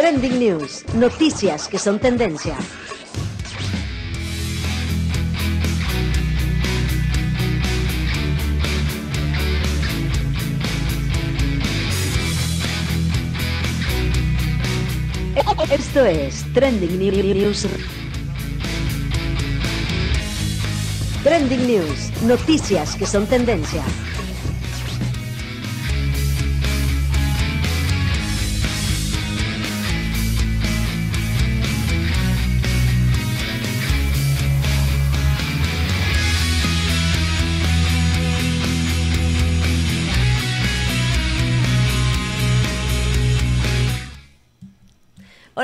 Trending News, noticias que son tendencia. Esto es Trending News. Trending News, noticias que son tendencia.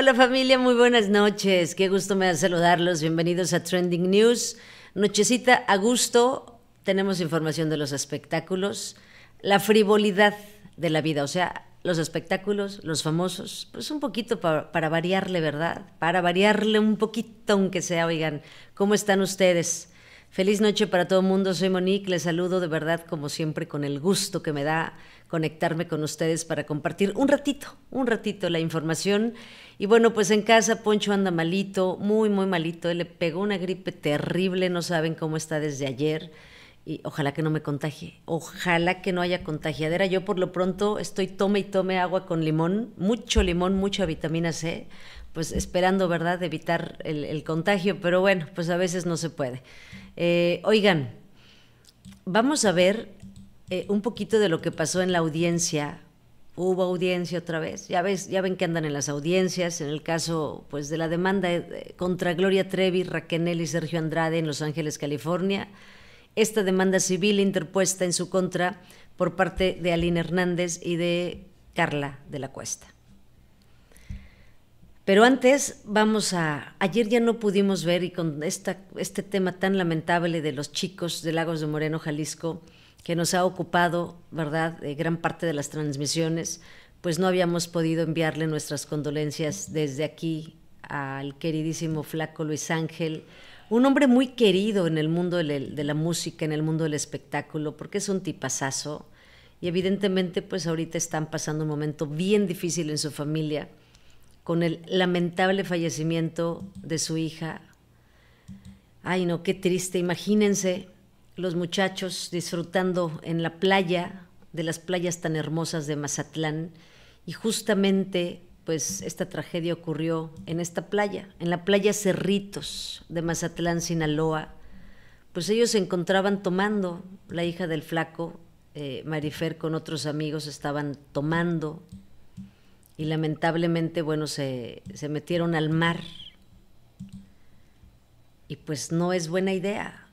Hola familia, muy buenas noches. Qué gusto me da saludarlos. Bienvenidos a Trending News. Nochecita a gusto. Tenemos información de los espectáculos, la frivolidad de la vida, o sea, los espectáculos, los famosos, pues un poquito para, para variarle, ¿verdad? Para variarle un poquito, aunque sea, oigan, ¿cómo están ustedes? Feliz noche para todo mundo. Soy Monique. Les saludo de verdad, como siempre, con el gusto que me da conectarme con ustedes para compartir un ratito, un ratito la información. Y bueno, pues en casa Poncho anda malito, muy, muy malito. le pegó una gripe terrible, no saben cómo está desde ayer. Y ojalá que no me contagie, ojalá que no haya contagiadera. Yo por lo pronto estoy tome y tome agua con limón, mucho limón, mucha vitamina C, pues esperando, ¿verdad?, evitar el, el contagio, pero bueno, pues a veces no se puede. Eh, oigan, vamos a ver eh, un poquito de lo que pasó en la audiencia. Hubo audiencia otra vez. Ya ves, ya ven que andan en las audiencias. En el caso, pues, de la demanda eh, contra Gloria Trevi, Raquel y Sergio Andrade en Los Ángeles, California. Esta demanda civil interpuesta en su contra por parte de Aline Hernández y de Carla de la Cuesta. Pero antes vamos a... Ayer ya no pudimos ver y con este tema tan lamentable de los chicos de Lagos de Moreno, Jalisco, que nos ha ocupado, ¿verdad?, gran parte de las transmisiones, pues no habíamos podido enviarle nuestras condolencias desde aquí al queridísimo flaco Luis Ángel, un hombre muy querido en el mundo de la música, en el mundo del espectáculo, porque es un tipazazo y evidentemente pues ahorita están pasando un momento bien difícil en su familia con el lamentable fallecimiento de su hija. Ay, no, qué triste. Imagínense los muchachos disfrutando en la playa, de las playas tan hermosas de Mazatlán, y justamente pues esta tragedia ocurrió en esta playa, en la playa Cerritos de Mazatlán, Sinaloa. Pues ellos se encontraban tomando, la hija del flaco, eh, Marifer con otros amigos estaban tomando, y lamentablemente, bueno, se, metieron al mar. Y pues no es buena idea,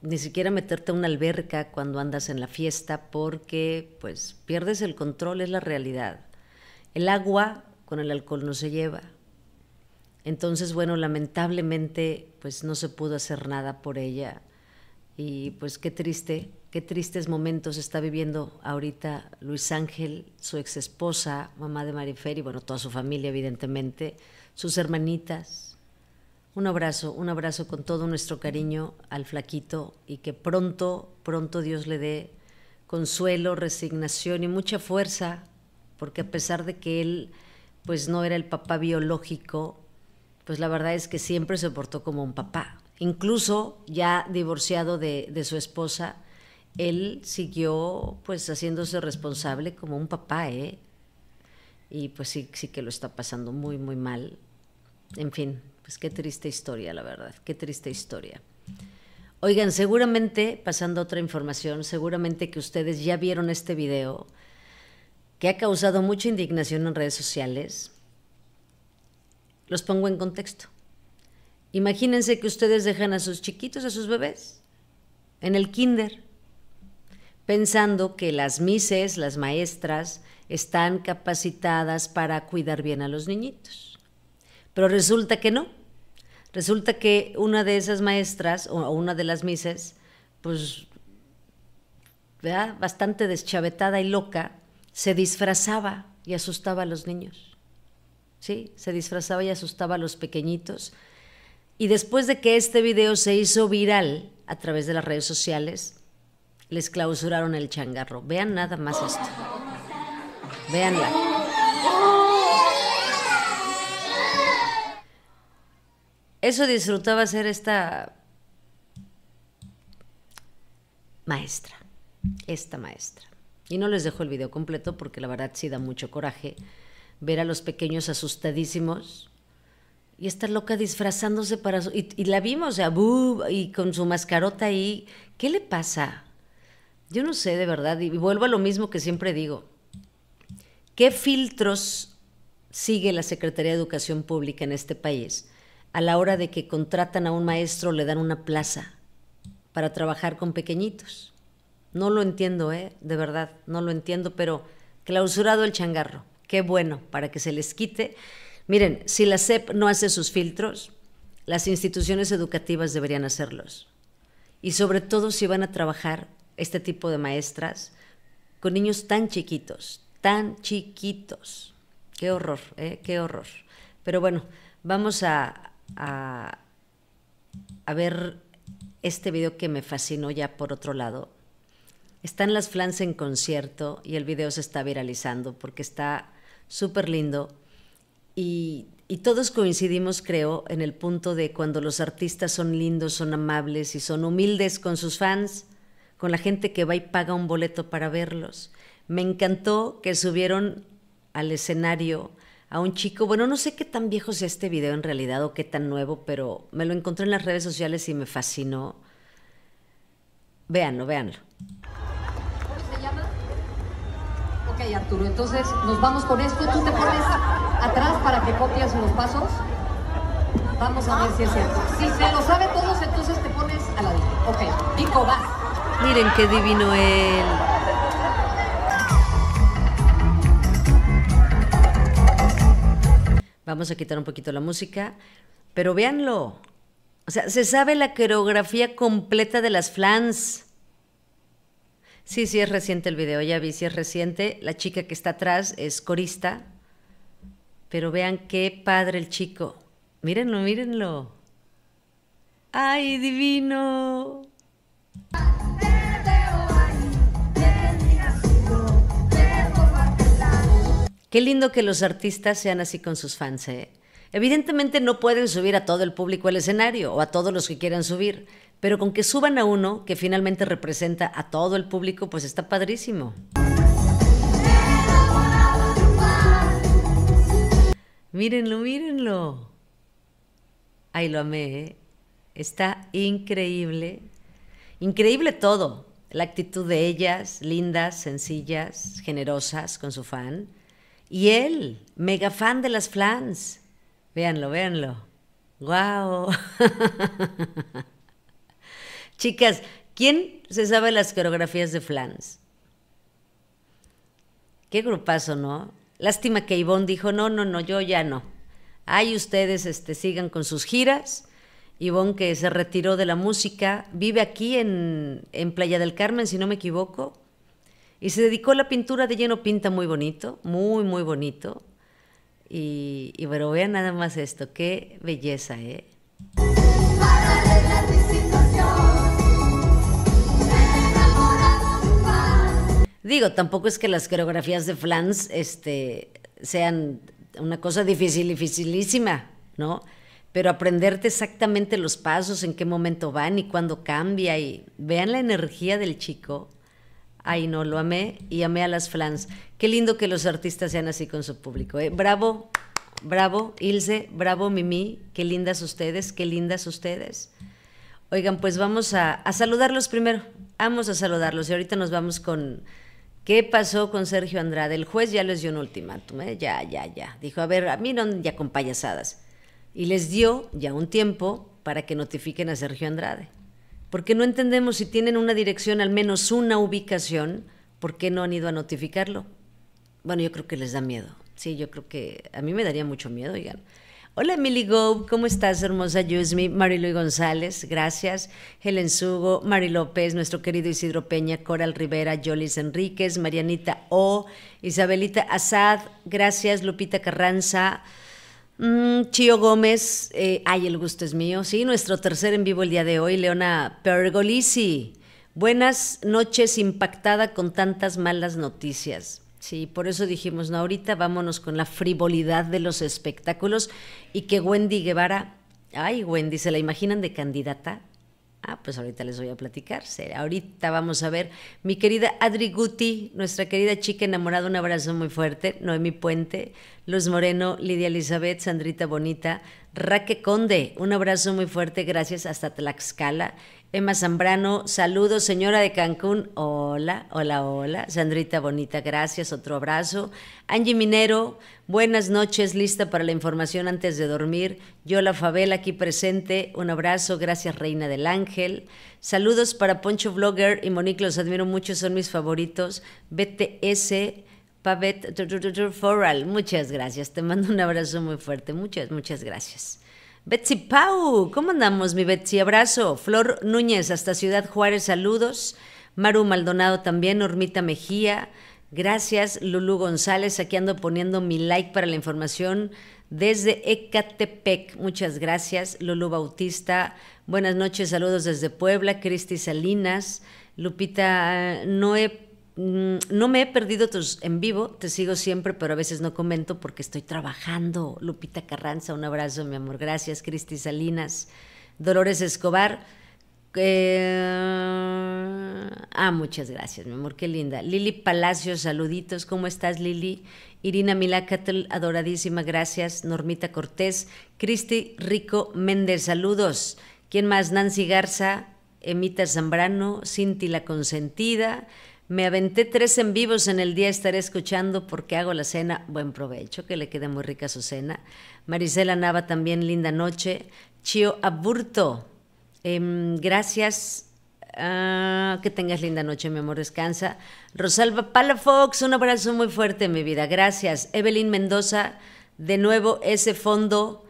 ni siquiera meterte a una alberca cuando andas en la fiesta, porque pues pierdes el control, es la realidad. El agua con el alcohol no se lleva. Entonces, bueno, lamentablemente, pues no se pudo hacer nada por ella. Y pues qué triste, qué tristes momentos está viviendo ahorita Luis Ángel, su ex esposa, mamá de Marifer y bueno, toda su familia, evidentemente, sus hermanitas. Un abrazo, un abrazo con todo nuestro cariño al flaquito y que pronto, pronto Dios le dé consuelo, resignación y mucha fuerza, porque a pesar de que él pues no era el papá biológico, pues la verdad es que siempre se portó como un papá, incluso ya divorciado de, su esposa, él siguió pues haciéndose responsable como un papá, ¿eh? Y pues sí, sí que lo está pasando muy, muy mal. En fin, pues qué triste historia, la verdad, qué triste historia. Oigan, seguramente, pasando otra información, seguramente que ustedes ya vieron este video que ha causado mucha indignación en redes sociales. Los pongo en contexto. Imagínense que ustedes dejan a sus chiquitos, a sus bebés, en el kinder, pensando que las mises, las maestras, están capacitadas para cuidar bien a los niñitos. Pero resulta que no. Resulta que una de esas maestras o una de las mises, pues, ¿verdad? bastante deschavetada y loca, se disfrazaba y asustaba a los niños. ¿Sí? Se disfrazaba y asustaba a los pequeñitos y después de que este video se hizo viral a través de las redes sociales, les clausuraron el changarro. Vean nada más esto. Veanla. Eso disfrutaba ser esta maestra, esta maestra. Y no les dejo el video completo porque la verdad sí da mucho coraje ver a los pequeños asustadísimos y esta loca disfrazándose para... y, la vimos, o sea, y con su mascarota ahí. ¿Qué le pasa? Yo no sé, de verdad, y vuelvo a lo mismo que siempre digo. ¿Qué filtros sigue la Secretaría de Educación Pública en este país a la hora de que contratan a un maestro le dan una plaza para trabajar con pequeñitos? No lo entiendo, ¿eh? De verdad, no lo entiendo, pero clausurado el changarro. Qué bueno, para que se les quite Miren, si la SEP no hace sus filtros, las instituciones educativas deberían hacerlos. Y sobre todo si van a trabajar este tipo de maestras con niños tan chiquitos, tan chiquitos. Qué horror, ¿eh? qué horror. Pero bueno, vamos a, a, a ver este video que me fascinó ya por otro lado. Están las flans en concierto y el video se está viralizando porque está súper lindo y, todos coincidimos, creo, en el punto de cuando los artistas son lindos, son amables y son humildes con sus fans, con la gente que va y paga un boleto para verlos. Me encantó que subieron al escenario a un chico, bueno, no sé qué tan viejo sea este video en realidad o qué tan nuevo, pero me lo encontré en las redes sociales y me fascinó. Véanlo, véanlo. Ok, Arturo, entonces nos vamos con esto. Tú te pones atrás para que copias los pasos. Vamos a ver si es cierto. Si se lo sabe todos, entonces te pones a la Ok, Pico, va. Miren qué divino él. Vamos a quitar un poquito la música, pero véanlo. O sea, se sabe la coreografía completa de las flans. Sí, sí, es reciente el video, ya vi, sí es reciente. La chica que está atrás es corista, pero vean qué padre el chico. Mírenlo, mírenlo. ¡Ay, divino! Qué lindo que los artistas sean así con sus fans. ¿eh? Evidentemente no pueden subir a todo el público al escenario o a todos los que quieran subir pero con que suban a uno que finalmente representa a todo el público, pues está padrísimo. Mírenlo, mírenlo. Ahí lo amé, ¿eh? Está increíble. Increíble todo. La actitud de ellas, lindas, sencillas, generosas con su fan. Y él, mega fan de las flans. Véanlo, véanlo. ¡Guau! Chicas, ¿quién se sabe las coreografías de Flans? Qué grupazo, ¿no? Lástima que Ivonne dijo, no, no, no, yo ya no. Ay, ustedes este, sigan con sus giras. Ivonne que se retiró de la música, vive aquí en, en, Playa del Carmen, si no me equivoco, y se dedicó a la pintura de lleno, pinta muy bonito, muy, muy bonito. Y, bueno, vean nada más esto, qué belleza, ¿eh? Digo, tampoco es que las coreografías de Flans este, sean una cosa difícil, dificilísima, ¿no? Pero aprenderte exactamente los pasos, en qué momento van y cuándo cambia y vean la energía del chico. Ay, no, lo amé y amé a las Flans. Qué lindo que los artistas sean así con su público. ¿eh? Bravo, bravo, Ilse, bravo, Mimi. Qué lindas ustedes, qué lindas ustedes. Oigan, pues vamos a saludarlos primero. Vamos a saludarlos y ahorita nos vamos con ¿Qué pasó con Sergio Andrade? El juez ya les dio un ultimátum, ¿eh? ya, ya, ya. Dijo, a ver, a mí no, ya con payasadas. Y les dio ya un tiempo para que notifiquen a Sergio Andrade. Porque no entendemos si tienen una dirección, al menos una ubicación, ¿por qué no han ido a notificarlo? Bueno, yo creo que les da miedo. Sí, yo creo que a mí me daría mucho miedo, ya Hola Emily Go, ¿cómo estás, hermosa Yusmi? Marilu González, gracias. Helen Sugo, Mari López, nuestro querido Isidro Peña, Coral Rivera, Jolis Enríquez, Marianita O, Isabelita Azad, gracias, Lupita Carranza. Chío mm, Chio Gómez, eh, ay, el gusto es mío, sí, nuestro tercer en vivo el día de hoy, Leona Pergolisi. Buenas noches, impactada con tantas malas noticias. Sí, por eso dijimos, no, ahorita vámonos con la frivolidad de los espectáculos y que Wendy Guevara, ay Wendy, ¿se la imaginan de candidata? Ah, pues ahorita les voy a platicar. Ahorita vamos a ver. Mi querida Adri Guti, nuestra querida chica enamorada, un abrazo muy fuerte. Noemi Puente, Luz Moreno, Lidia Elizabeth, Sandrita Bonita, Raque Conde, un abrazo muy fuerte. Gracias hasta Tlaxcala. Emma Zambrano, saludos, señora de Cancún. Hola, hola, hola. Sandrita Bonita, gracias, otro abrazo. Angie Minero, buenas noches, lista para la información antes de dormir. Yola Favela, aquí presente, un abrazo, gracias, Reina del Ángel. Saludos para Poncho Vlogger y Monique, los admiro mucho, son mis favoritos. BTS, Pavet Foral, muchas gracias, te mando un abrazo muy fuerte, muchas, muchas gracias. Betsy Pau, ¿cómo andamos, mi Betsy? Abrazo. Flor Núñez, hasta Ciudad Juárez, saludos. Maru Maldonado también, Ormita Mejía. Gracias, Lulu González. Aquí ando poniendo mi like para la información desde Ecatepec. Muchas gracias, Lulu Bautista. Buenas noches, saludos desde Puebla. Cristi Salinas, Lupita eh, Noé Mm, no me he perdido tus en vivo, te sigo siempre, pero a veces no comento porque estoy trabajando. Lupita Carranza, un abrazo, mi amor. Gracias, Cristi Salinas. Dolores Escobar. Eh, ah, muchas gracias, mi amor, qué linda. Lili Palacios, saluditos. ¿Cómo estás, Lili? Irina Milacatl, adoradísima, gracias. Normita Cortés, Cristi Rico Méndez, saludos. ¿Quién más? Nancy Garza, Emita Zambrano, Cinti la Consentida. Me aventé tres en vivos en el día, estaré escuchando porque hago la cena. Buen provecho, que le quede muy rica su cena. Marisela Nava también, linda noche. Chio Aburto, em, gracias. Ah, que tengas linda noche, mi amor, descansa. Rosalba Palafox, un abrazo muy fuerte, mi vida. Gracias. Evelyn Mendoza, de nuevo ese fondo.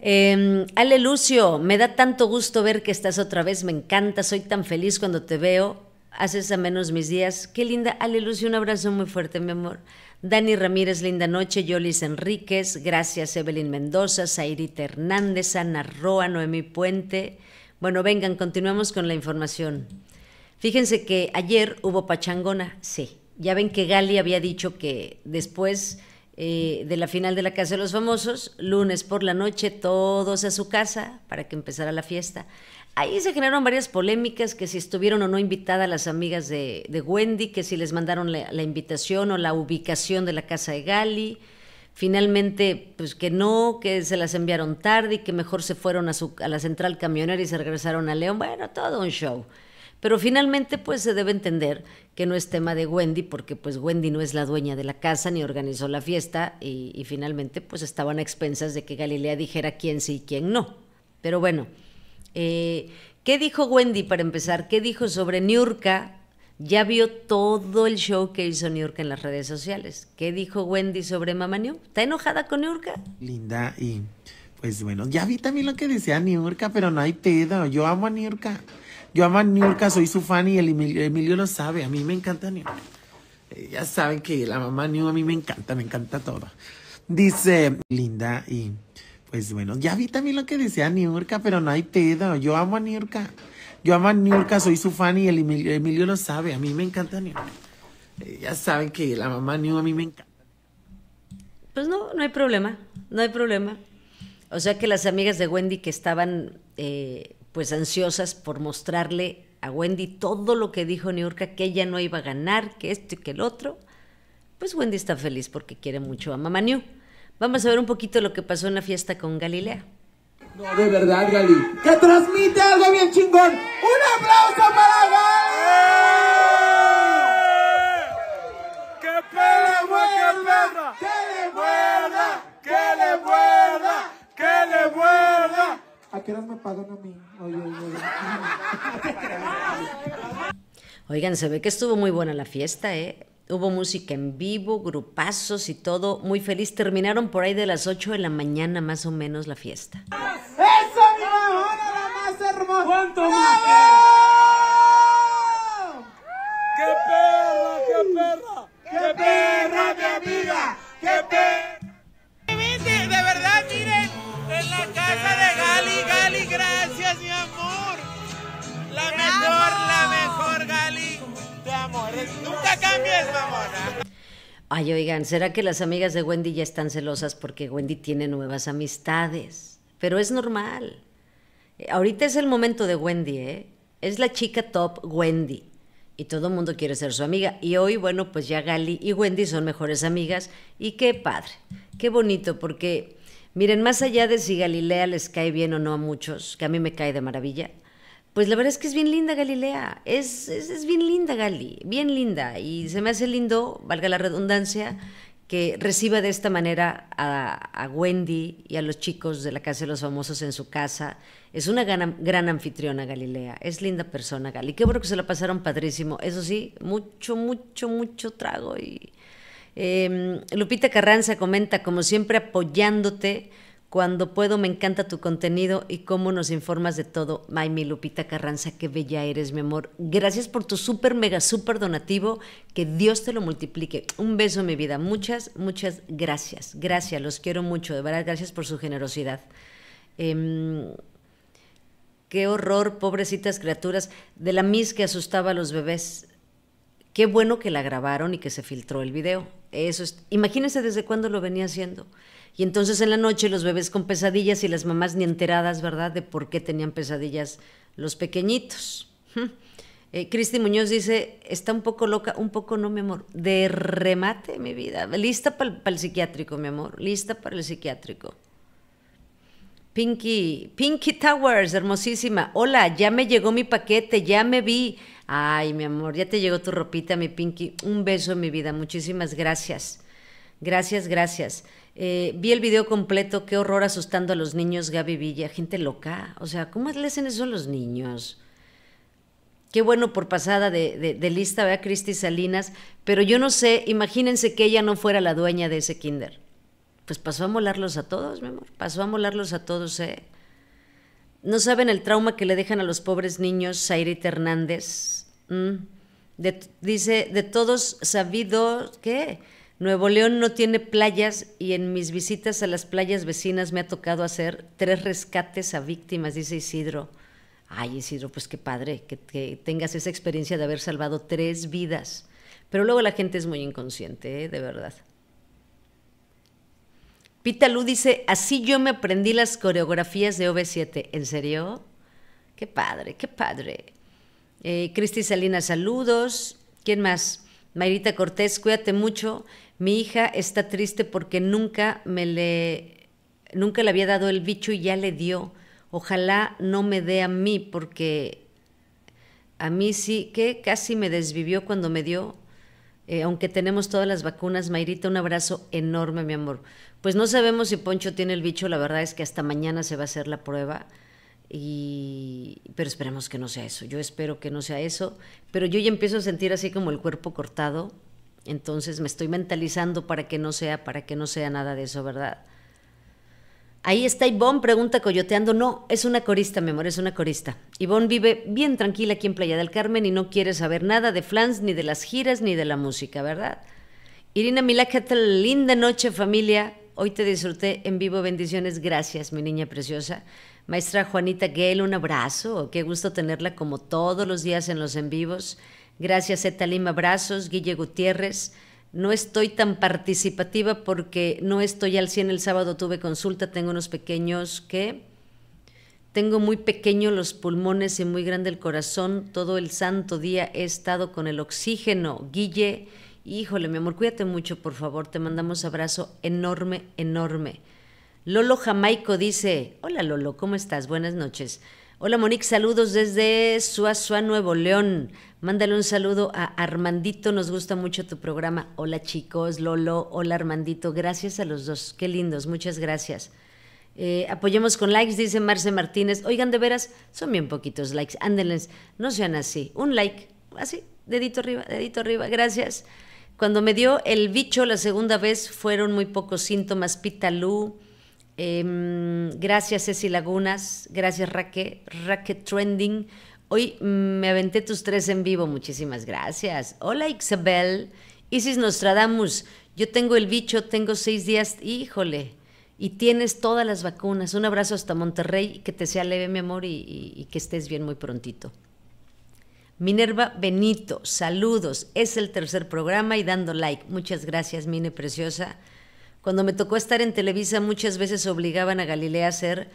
Eh, Ale Lucio, me da tanto gusto ver que estás otra vez, me encanta, soy tan feliz cuando te veo haces a menos mis días. Qué linda. aleluya un abrazo muy fuerte, mi amor. Dani Ramírez, linda noche. Yolis Enríquez, gracias Evelyn Mendoza, Zairita Hernández, Ana Roa, Noemí Puente. Bueno, vengan, continuamos con la información. Fíjense que ayer hubo pachangona, sí. Ya ven que Gali había dicho que después eh, de la final de la Casa de los Famosos, lunes por la noche, todos a su casa para que empezara la fiesta. Ahí se generaron varias polémicas, que si estuvieron o no invitadas las amigas de, Wendy, que si les mandaron la, invitación o la ubicación de la casa de Gali. Finalmente, pues que no, que se las enviaron tarde y que mejor se fueron a, la central camionera y se regresaron a León. Bueno, todo un show. Pero finalmente, pues se debe entender que no es tema de Wendy, porque pues Wendy no es la dueña de la casa ni organizó la fiesta y, y finalmente pues estaban a expensas de que Galilea dijera quién sí y quién no. Pero bueno, eh, ¿Qué dijo Wendy para empezar? ¿Qué dijo sobre Niurka? Ya vio todo el show que hizo Niurka en las redes sociales. ¿Qué dijo Wendy sobre Mamá New? ¿Está enojada con Niurka? Linda, y pues bueno, ya vi también lo que decía Niurka, pero no hay pedo. Yo amo a Niurka. Yo amo a Niurka, soy su fan y Emilio, lo sabe. A mí me encanta Niurka. Eh, ya saben que la mamá Niurka a mí me encanta, me encanta todo. Dice Linda y pues bueno, ya vi también lo que decía Niurka, pero no hay pedo. Yo amo a Niurka. Yo amo a Niurka, soy su fan y el Emilio, lo sabe. A mí me encanta Niurka. Eh, ya saben que la mamá Niurka a mí me encanta. Pues no, no hay problema. No hay problema. O sea que las amigas de Wendy que estaban eh, pues ansiosas por mostrarle a Wendy todo lo que dijo Niurka, que ella no iba a ganar, que esto y que el otro, pues Wendy está feliz porque quiere mucho a Mamá New. Vamos a ver un poquito lo que pasó en la fiesta con Galilea. No, de verdad, Gali. Que transmite algo bien chingón. ¡Un aplauso para Gali! ¡Eh! ¡Que perra, que ¡Que le muerda! ¡Que le muerda! ¡Que le muerda! ¿A qué me pagan a mí? Oigan, se ve que estuvo muy buena la fiesta, ¿eh? Hubo música en vivo, grupazos y todo. Muy feliz. Terminaron por ahí de las 8 de la mañana más o menos la fiesta. ¡Eso más ¿será que las amigas de Wendy ya están celosas porque Wendy tiene nuevas amistades? Pero es normal. Eh, ahorita es el momento de Wendy, ¿eh? Es la chica top Wendy. Y todo el mundo quiere ser su amiga. Y hoy, bueno, pues ya Gali y Wendy son mejores amigas. Y qué padre, qué bonito, porque miren, más allá de si Galilea les cae bien o no a muchos, que a mí me cae de maravilla, pues la verdad es que es bien linda Galilea, es, es, es bien linda Gali, bien linda. Y se me hace lindo, valga la redundancia, que reciba de esta manera a, Wendy y a los chicos de la Casa de los Famosos en su casa. Es una gran, anfitriona Galilea, es linda persona Gali. Qué bueno que se la pasaron padrísimo. Eso sí, mucho, mucho, mucho trago. Y, em, Lupita Carranza comenta, como siempre, apoyándote cuando puedo, me encanta tu contenido y cómo nos informas de todo. Ay, mi Lupita Carranza, qué bella eres, mi amor. Gracias por tu súper, mega, súper donativo. Que Dios te lo multiplique. Un beso, mi vida. Muchas, muchas gracias. Gracias, los quiero mucho. De verdad, gracias por su generosidad. Em, qué horror, pobrecitas criaturas. De la mis que asustaba a los bebés. Qué bueno que la grabaron y que se filtró el video. Eso es. Imagínense desde cuándo lo venía haciendo. Y entonces en la noche los bebés con pesadillas y las mamás ni enteradas, ¿verdad?, de por qué tenían pesadillas los pequeñitos. Eh, Cristi Muñoz dice, está un poco loca, un poco no, mi amor, de remate mi vida, lista para el psiquiátrico, mi amor, lista para el psiquiátrico. Pinky, Pinky Towers, hermosísima. Hola, ya me llegó mi paquete, ya me vi. Ay, mi amor, ya te llegó tu ropita, mi Pinky. Un beso mi vida, muchísimas gracias. Gracias, gracias. Eh, vi el video completo, qué horror asustando a los niños, Gaby Villa, gente loca. O sea, ¿cómo le hacen eso a los niños? Qué bueno por pasada de, de, lista, vea Cristi Salinas? Pero yo no sé, imagínense que ella no fuera la dueña de ese kinder. Pues pasó a molarlos a todos, mi amor. Pasó a molarlos a todos, ¿eh? No saben el trauma que le dejan a los pobres niños, Zairita Hernández. Mm. dice, de todos sabido, ¿qué? Nuevo León no tiene playas y en mis visitas a las playas vecinas me ha tocado hacer tres rescates a víctimas, dice Isidro. Ay, Isidro, pues qué padre que, tengas esa experiencia de haber salvado tres vidas. Pero luego la gente es muy inconsciente, ¿eh? de verdad. Pita Lu dice, así yo me aprendí las coreografías de OV7. ¿En serio? Qué padre, qué padre. Eh, Cristi Salinas, saludos. ¿Quién más? Mayrita Cortés, cuídate mucho. Mi hija está triste porque nunca me le nunca le había dado el bicho y ya le dio. Ojalá no me dé a mí porque a mí sí que casi me desvivió cuando me dio. Eh, aunque tenemos todas las vacunas, Mayrita, un abrazo enorme, mi amor. Pues no sabemos si Poncho tiene el bicho, la verdad es que hasta mañana se va a hacer la prueba. Y, pero esperemos que no sea eso. Yo espero que no sea eso, pero yo ya empiezo a sentir así como el cuerpo cortado entonces me estoy mentalizando para que no sea, para que no sea nada de eso, ¿verdad? Ahí está Ivonne, pregunta coyoteando. No, es una corista, mi amor, es una corista. Ivonne vive bien tranquila aquí en Playa del Carmen y no quiere saber nada de flans, ni de las giras, ni de la música, ¿verdad? Irina Milá, ¿qué Linda noche, familia. Hoy te disfruté en vivo. Bendiciones. Gracias, mi niña preciosa. Maestra Juanita Gale, un abrazo. Qué gusto tenerla como todos los días en los en vivos. Gracias, Etalim Abrazos, Guille Gutiérrez. No estoy tan participativa porque no estoy al 100 el sábado, tuve consulta, tengo unos pequeños que... Tengo muy pequeños los pulmones y muy grande el corazón. Todo el santo día he estado con el oxígeno. Guille, híjole, mi amor, cuídate mucho, por favor. Te mandamos abrazo enorme, enorme. Lolo Jamaico dice, hola Lolo, ¿cómo estás? Buenas noches. Hola Monique, saludos desde Suazua, Nuevo León. Mándale un saludo a Armandito, nos gusta mucho tu programa. Hola chicos, Lolo, hola Armandito, gracias a los dos, qué lindos, muchas gracias. Eh, apoyemos con likes, dice Marce Martínez. Oigan, de veras, son bien poquitos likes, ándenles, no sean así, un like, así, dedito arriba, dedito arriba, gracias. Cuando me dio el bicho la segunda vez fueron muy pocos síntomas, pitalú, Em, gracias Ceci Lagunas, gracias Raque, Raque Trending. Hoy me aventé tus tres en vivo, muchísimas gracias. Hola Isabel, Isis Nostradamus, yo tengo el bicho, tengo seis días, híjole, y tienes todas las vacunas. Un abrazo hasta Monterrey, que te sea leve mi amor y que estés bien muy prontito. Minerva Benito, saludos, es el tercer programa y dando like. Muchas gracias, Mine Preciosa. Cuando me tocó estar en Televisa, muchas veces obligaban a Galilea a hacer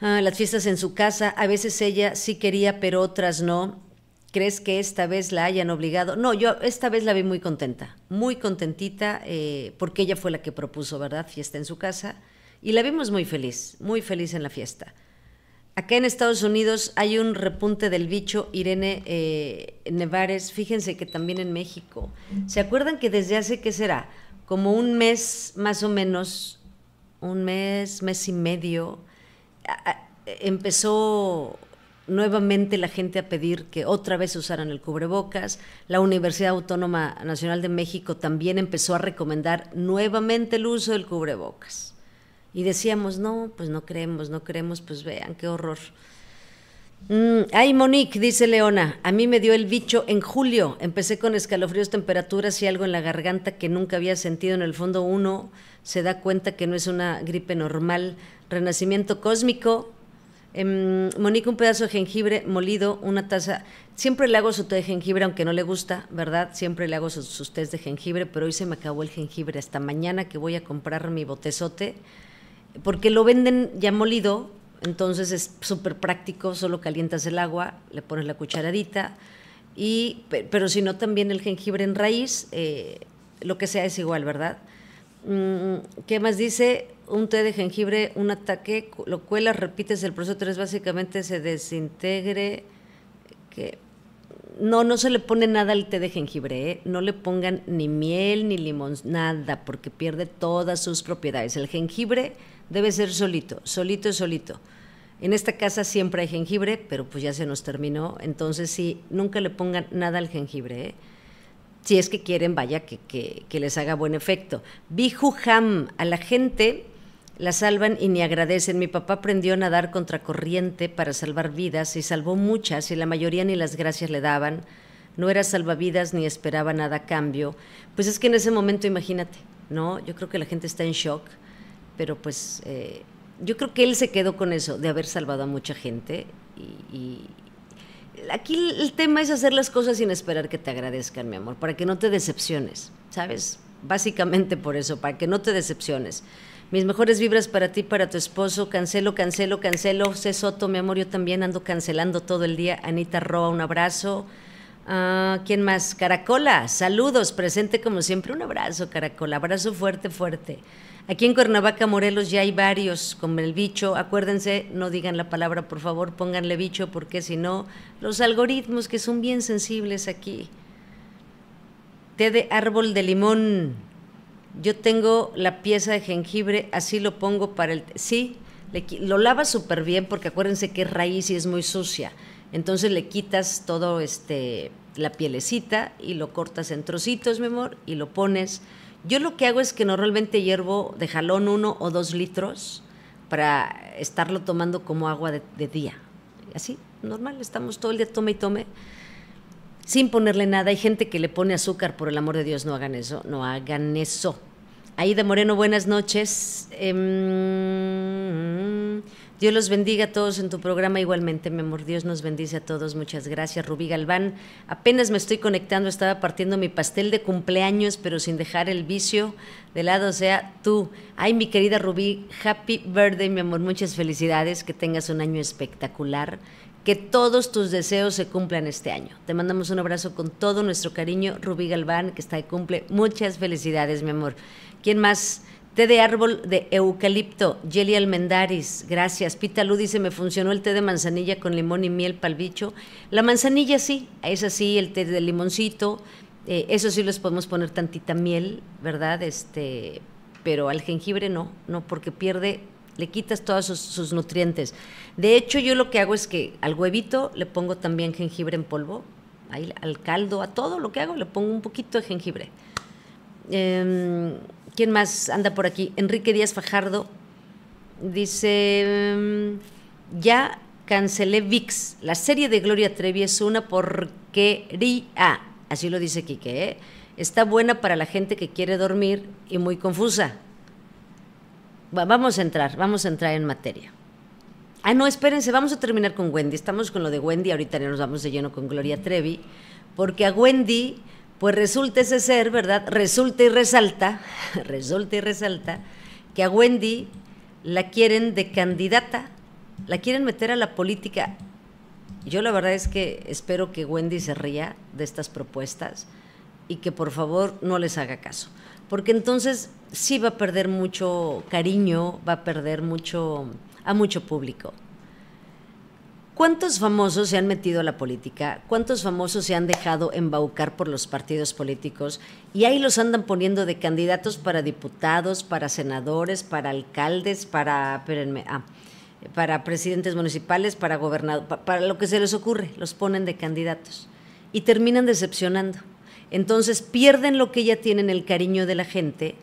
ah, las fiestas en su casa. A veces ella sí quería, pero otras no. ¿Crees que esta vez la hayan obligado? No, yo esta vez la vi muy contenta, muy contentita, eh, porque ella fue la que propuso, ¿verdad? Fiesta en su casa. Y la vimos muy feliz, muy feliz en la fiesta. Acá en Estados Unidos hay un repunte del bicho Irene Nevarez. Eh, Nevares, fíjense que también en México. ¿Se acuerdan que desde hace, qué será? como un mes más o menos, un mes, mes y medio, empezó nuevamente la gente a pedir que otra vez usaran el cubrebocas. La Universidad Autónoma Nacional de México también empezó a recomendar nuevamente el uso del cubrebocas. Y decíamos, no, pues no creemos, no creemos, pues vean, qué horror. Mm, ay, Monique, dice Leona, a mí me dio el bicho en julio. Empecé con escalofríos, temperaturas y algo en la garganta que nunca había sentido. En el fondo uno se da cuenta que no es una gripe normal. Renacimiento cósmico. Em, Monique, un pedazo de jengibre molido, una taza. Siempre le hago su té de jengibre, aunque no le gusta, ¿verdad? Siempre le hago sus, té de jengibre, pero hoy se me acabó el jengibre. Hasta mañana que voy a comprar mi botezote, porque lo venden ya molido entonces es súper práctico, solo calientas el agua, le pones la cucharadita, y, pero si no también el jengibre en raíz, eh, lo que sea es igual, ¿verdad? Mm, ¿Qué más dice? Un té de jengibre, un ataque, lo cuelas, repites el proceso tres, básicamente se desintegre. Que... No, no se le pone nada al té de jengibre, ¿eh? no le pongan ni miel ni limón, nada, porque pierde todas sus propiedades. El jengibre debe ser solito, solito, solito. En esta casa siempre hay jengibre, pero pues ya se nos terminó, entonces sí, nunca le pongan nada al jengibre. ¿eh? Si es que quieren, vaya, que, les haga buen efecto. Bijuham, a la gente la salvan y ni agradecen. Mi papá aprendió a nadar contra corriente para salvar vidas y salvó muchas y la mayoría ni las gracias le daban. No era salvavidas ni esperaba nada a cambio. Pues es que en ese momento, imagínate, ¿no? Yo creo que la gente está en shock pero pues eh, yo creo que él se quedó con eso, de haber salvado a mucha gente. Y, aquí el tema es hacer las cosas sin esperar que te agradezcan, mi amor, para que no te decepciones, ¿sabes? Básicamente por eso, para que no te decepciones. Mis mejores vibras para ti, para tu esposo. Cancelo, cancelo, cancelo. cesoto Soto, mi amor, yo también ando cancelando todo el día. Anita Roa, un abrazo. Ah, ¿Quién más? Caracola, saludos, presente como siempre. Un abrazo, Caracola, abrazo fuerte, fuerte. Aquí en Cuernavaca, Morelos, ya hay varios con el bicho. Acuérdense, no digan la palabra, por favor, pónganle bicho, porque si no, los algoritmos que son bien sensibles aquí. Té de árbol de limón. Yo tengo la pieza de jengibre, así lo pongo para el... Sí, lo lava súper bien porque acuérdense que es raíz y es muy sucia. Entonces le quitas todo este la pielecita y lo cortas en trocitos, mi amor, y lo pones yo lo que hago es que normalmente hiervo de jalón uno o dos litros para estarlo tomando como agua de, día. Así, normal, estamos todo el día tome y tome sin ponerle nada. Hay gente que le pone azúcar, por el amor de Dios, no hagan eso, no hagan eso. Ahí de Moreno, buenas noches. Em, Dios los bendiga a todos en tu programa igualmente, mi amor. Dios nos bendice a todos. Muchas gracias, Rubí Galván. Apenas me estoy conectando, estaba partiendo mi pastel de cumpleaños, pero sin dejar el vicio de lado. O sea, tú. Ay, mi querida Rubí, happy birthday, mi amor. Muchas felicidades, que tengas un año espectacular. Que todos tus deseos se cumplan este año. Te mandamos un abrazo con todo nuestro cariño, Rubí Galván, que está de cumple. Muchas felicidades, mi amor. ¿Quién más? Té de árbol de eucalipto, Jelly almendaris, gracias. Pita Lu dice, me funcionó el té de manzanilla con limón y miel pal bicho. La manzanilla sí, es así, el té de limoncito, eh, eso sí les podemos poner tantita miel, ¿verdad? Este, pero al jengibre no, no, porque pierde, le quitas todos sus, nutrientes. De hecho, yo lo que hago es que al huevito le pongo también jengibre en polvo, al caldo, a todo lo que hago le pongo un poquito de jengibre. Eh, ¿Quién más anda por aquí? Enrique Díaz Fajardo dice, mm, ya cancelé VIX, la serie de Gloria Trevi es una porquería, así lo dice Quique, ¿eh? está buena para la gente que quiere dormir y muy confusa. Vamos a entrar, vamos a entrar en materia. Ah, no, espérense, vamos a terminar con Wendy. Estamos con lo de Wendy, ahorita ya nos vamos de lleno con Gloria Trevi, porque a Wendy pues resulta ese ser, ¿verdad? Resulta y resalta, resulta y resalta que a Wendy la quieren de candidata, la quieren meter a la política. Yo la verdad es que espero que Wendy se ría de estas propuestas y que por favor no les haga caso, porque entonces sí va a perder mucho cariño, va a perder mucho a mucho público. ¿Cuántos famosos se han metido a la política? ¿Cuántos famosos se han dejado embaucar por los partidos políticos? Y ahí los andan poniendo de candidatos para diputados, para senadores, para alcaldes, para, ah, para presidentes municipales, para gobernadores, para, para lo que se les ocurre, los ponen de candidatos. Y terminan decepcionando. Entonces pierden lo que ya tienen, el cariño de la gente,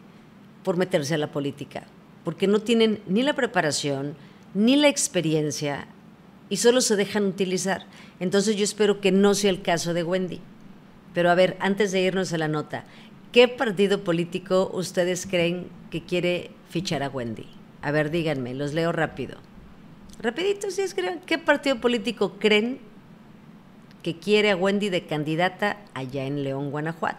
por meterse a la política. Porque no tienen ni la preparación, ni la experiencia, y solo se dejan utilizar. Entonces yo espero que no sea el caso de Wendy. Pero a ver, antes de irnos a la nota, ¿qué partido político ustedes creen que quiere fichar a Wendy? A ver, díganme, los leo rápido. Rapidito, si es que ¿qué partido político creen que quiere a Wendy de candidata allá en León, Guanajuato?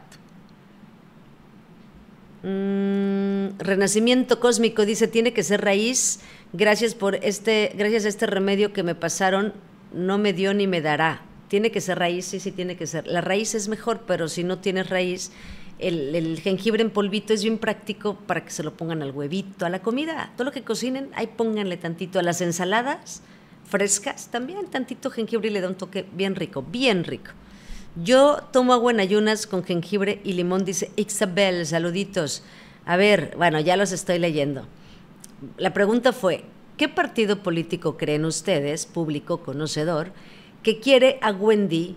Mm, Renacimiento Cósmico dice, tiene que ser raíz gracias por este, gracias a este remedio que me pasaron, no me dio ni me dará. Tiene que ser raíz, sí, sí, tiene que ser. La raíz es mejor, pero si no tienes raíz, el, el, jengibre en polvito es bien práctico para que se lo pongan al huevito, a la comida, todo lo que cocinen, ahí pónganle tantito a las ensaladas frescas, también tantito jengibre y le da un toque bien rico, bien rico. Yo tomo agua en ayunas con jengibre y limón, dice Isabel, saluditos. A ver, bueno, ya los estoy leyendo la pregunta fue, ¿qué partido político creen ustedes, público conocedor, que quiere a Wendy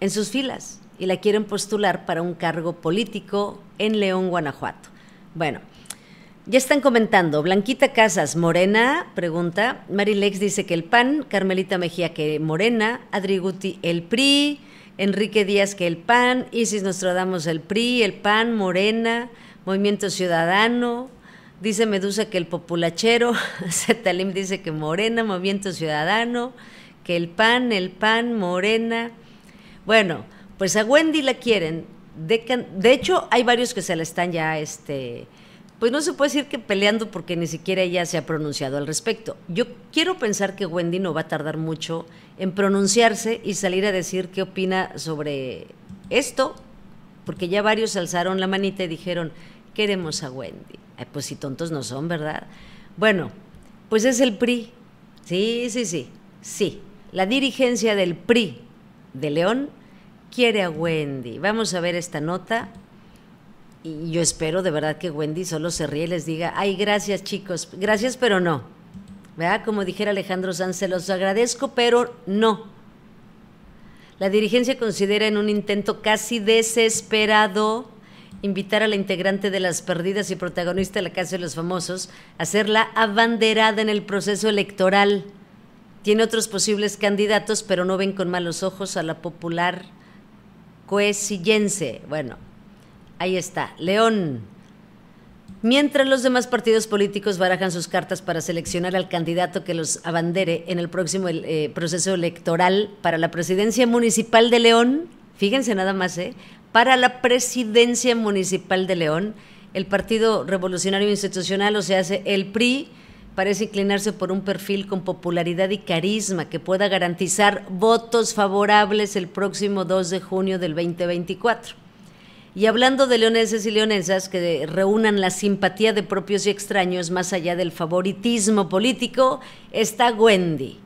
en sus filas y la quieren postular para un cargo político en León, Guanajuato? Bueno, ya están comentando. Blanquita Casas, Morena, pregunta. Lex dice que el PAN, Carmelita Mejía que Morena, Adri Guti el PRI, Enrique Díaz que el PAN, Isis Nostradamus el PRI, el PAN, Morena, Movimiento Ciudadano, Dice Medusa que el populachero, Zetalim dice que Morena, Movimiento Ciudadano, que el PAN, el PAN, Morena. Bueno, pues a Wendy la quieren. De, de hecho, hay varios que se la están ya, este, pues no se puede decir que peleando porque ni siquiera ella se ha pronunciado al respecto. Yo quiero pensar que Wendy no va a tardar mucho en pronunciarse y salir a decir qué opina sobre esto, porque ya varios alzaron la manita y dijeron, queremos a Wendy pues si tontos no son, ¿verdad? Bueno, pues es el PRI. Sí, sí, sí, sí. La dirigencia del PRI de León quiere a Wendy. Vamos a ver esta nota. Y yo espero de verdad que Wendy solo se ríe y les diga, ay, gracias chicos, gracias pero no. ¿Verdad? Como dijera Alejandro Sánchez, los agradezco pero no. La dirigencia considera en un intento casi desesperado invitar a la integrante de Las Perdidas y protagonista de La Casa de los Famosos a ser la abanderada en el proceso electoral. Tiene otros posibles candidatos, pero no ven con malos ojos a la popular coesillense. Bueno, ahí está. León. Mientras los demás partidos políticos barajan sus cartas para seleccionar al candidato que los abandere en el próximo eh, proceso electoral para la presidencia municipal de León, fíjense nada más, ¿eh? para la presidencia municipal de León. El Partido Revolucionario Institucional, o sea, el PRI, parece inclinarse por un perfil con popularidad y carisma que pueda garantizar votos favorables el próximo 2 de junio del 2024. Y hablando de leoneses y leonesas que reúnan la simpatía de propios y extraños más allá del favoritismo político, está Wendy.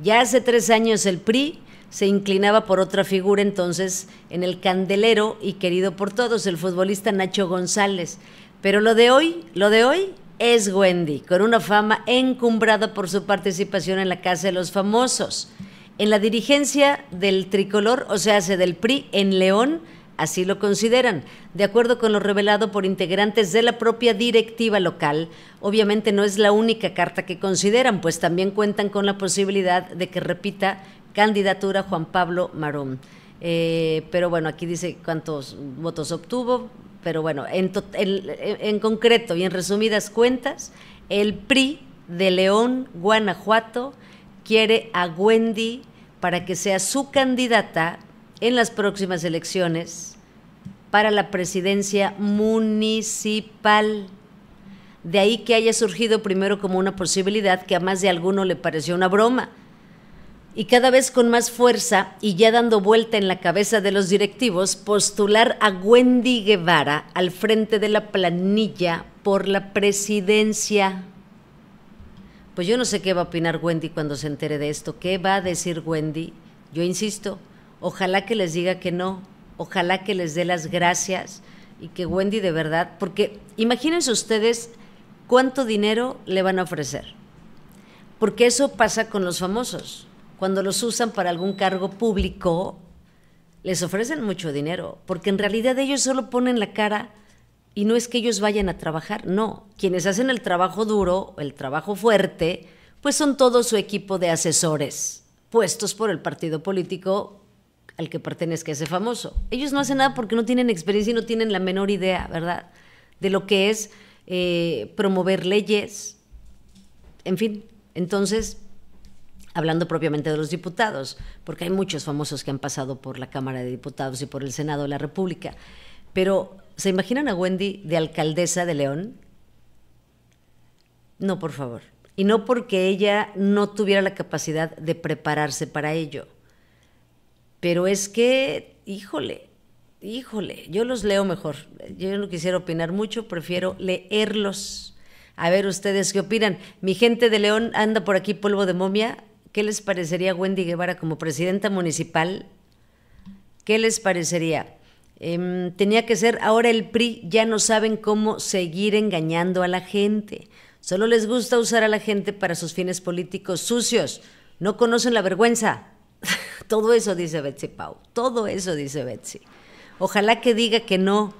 Ya hace tres años el PRI se inclinaba por otra figura entonces en el candelero y querido por todos, el futbolista Nacho González. Pero lo de hoy, lo de hoy es Wendy, con una fama encumbrada por su participación en la Casa de los Famosos. En la dirigencia del tricolor, o sea, se del PRI en León, Así lo consideran. De acuerdo con lo revelado por integrantes de la propia directiva local, obviamente no es la única carta que consideran, pues también cuentan con la posibilidad de que repita candidatura Juan Pablo Marón. Eh, pero bueno, aquí dice cuántos votos obtuvo, pero bueno, en, en concreto y en resumidas cuentas, el PRI de León, Guanajuato, quiere a Wendy para que sea su candidata en las próximas elecciones para la presidencia municipal. De ahí que haya surgido primero como una posibilidad que a más de alguno le pareció una broma y cada vez con más fuerza y ya dando vuelta en la cabeza de los directivos, postular a Wendy Guevara al frente de la planilla por la presidencia. Pues yo no sé qué va a opinar Wendy cuando se entere de esto. ¿Qué va a decir Wendy? Yo insisto, ojalá que les diga que no, ojalá que les dé las gracias y que Wendy de verdad, porque imagínense ustedes cuánto dinero le van a ofrecer, porque eso pasa con los famosos cuando los usan para algún cargo público, les ofrecen mucho dinero, porque en realidad ellos solo ponen la cara y no es que ellos vayan a trabajar, no. Quienes hacen el trabajo duro, el trabajo fuerte, pues son todo su equipo de asesores, puestos por el partido político al que pertenezca ese famoso. Ellos no hacen nada porque no tienen experiencia y no tienen la menor idea, ¿verdad? De lo que es eh, promover leyes, en fin. Entonces, hablando propiamente de los diputados, porque hay muchos famosos que han pasado por la Cámara de Diputados y por el Senado de la República. Pero, ¿se imaginan a Wendy de alcaldesa de León? No, por favor. Y no porque ella no tuviera la capacidad de prepararse para ello. Pero es que, híjole, híjole, yo los leo mejor. Yo no quisiera opinar mucho, prefiero leerlos. A ver ustedes qué opinan. Mi gente de León anda por aquí polvo de momia. ¿Qué les parecería Wendy Guevara como presidenta municipal? ¿Qué les parecería? Em, tenía que ser, ahora el PRI ya no saben cómo seguir engañando a la gente. Solo les gusta usar a la gente para sus fines políticos sucios. No conocen la vergüenza. todo eso dice Betsy Pau. Todo eso dice Betsy. Ojalá que diga que no.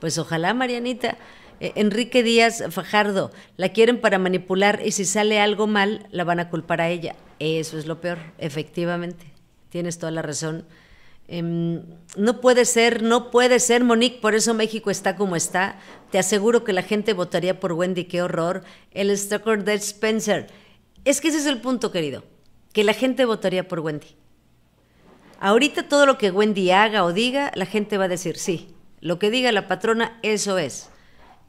Pues ojalá, Marianita. Eh, Enrique Díaz Fajardo, la quieren para manipular y si sale algo mal, la van a culpar a ella. Eso es lo peor, efectivamente. Tienes toda la razón. Em, no puede ser, no puede ser, Monique, por eso México está como está. Te aseguro que la gente votaría por Wendy, qué horror. El stalker de Spencer. Es que ese es el punto, querido, que la gente votaría por Wendy. Ahorita todo lo que Wendy haga o diga, la gente va a decir, sí, lo que diga la patrona, eso es.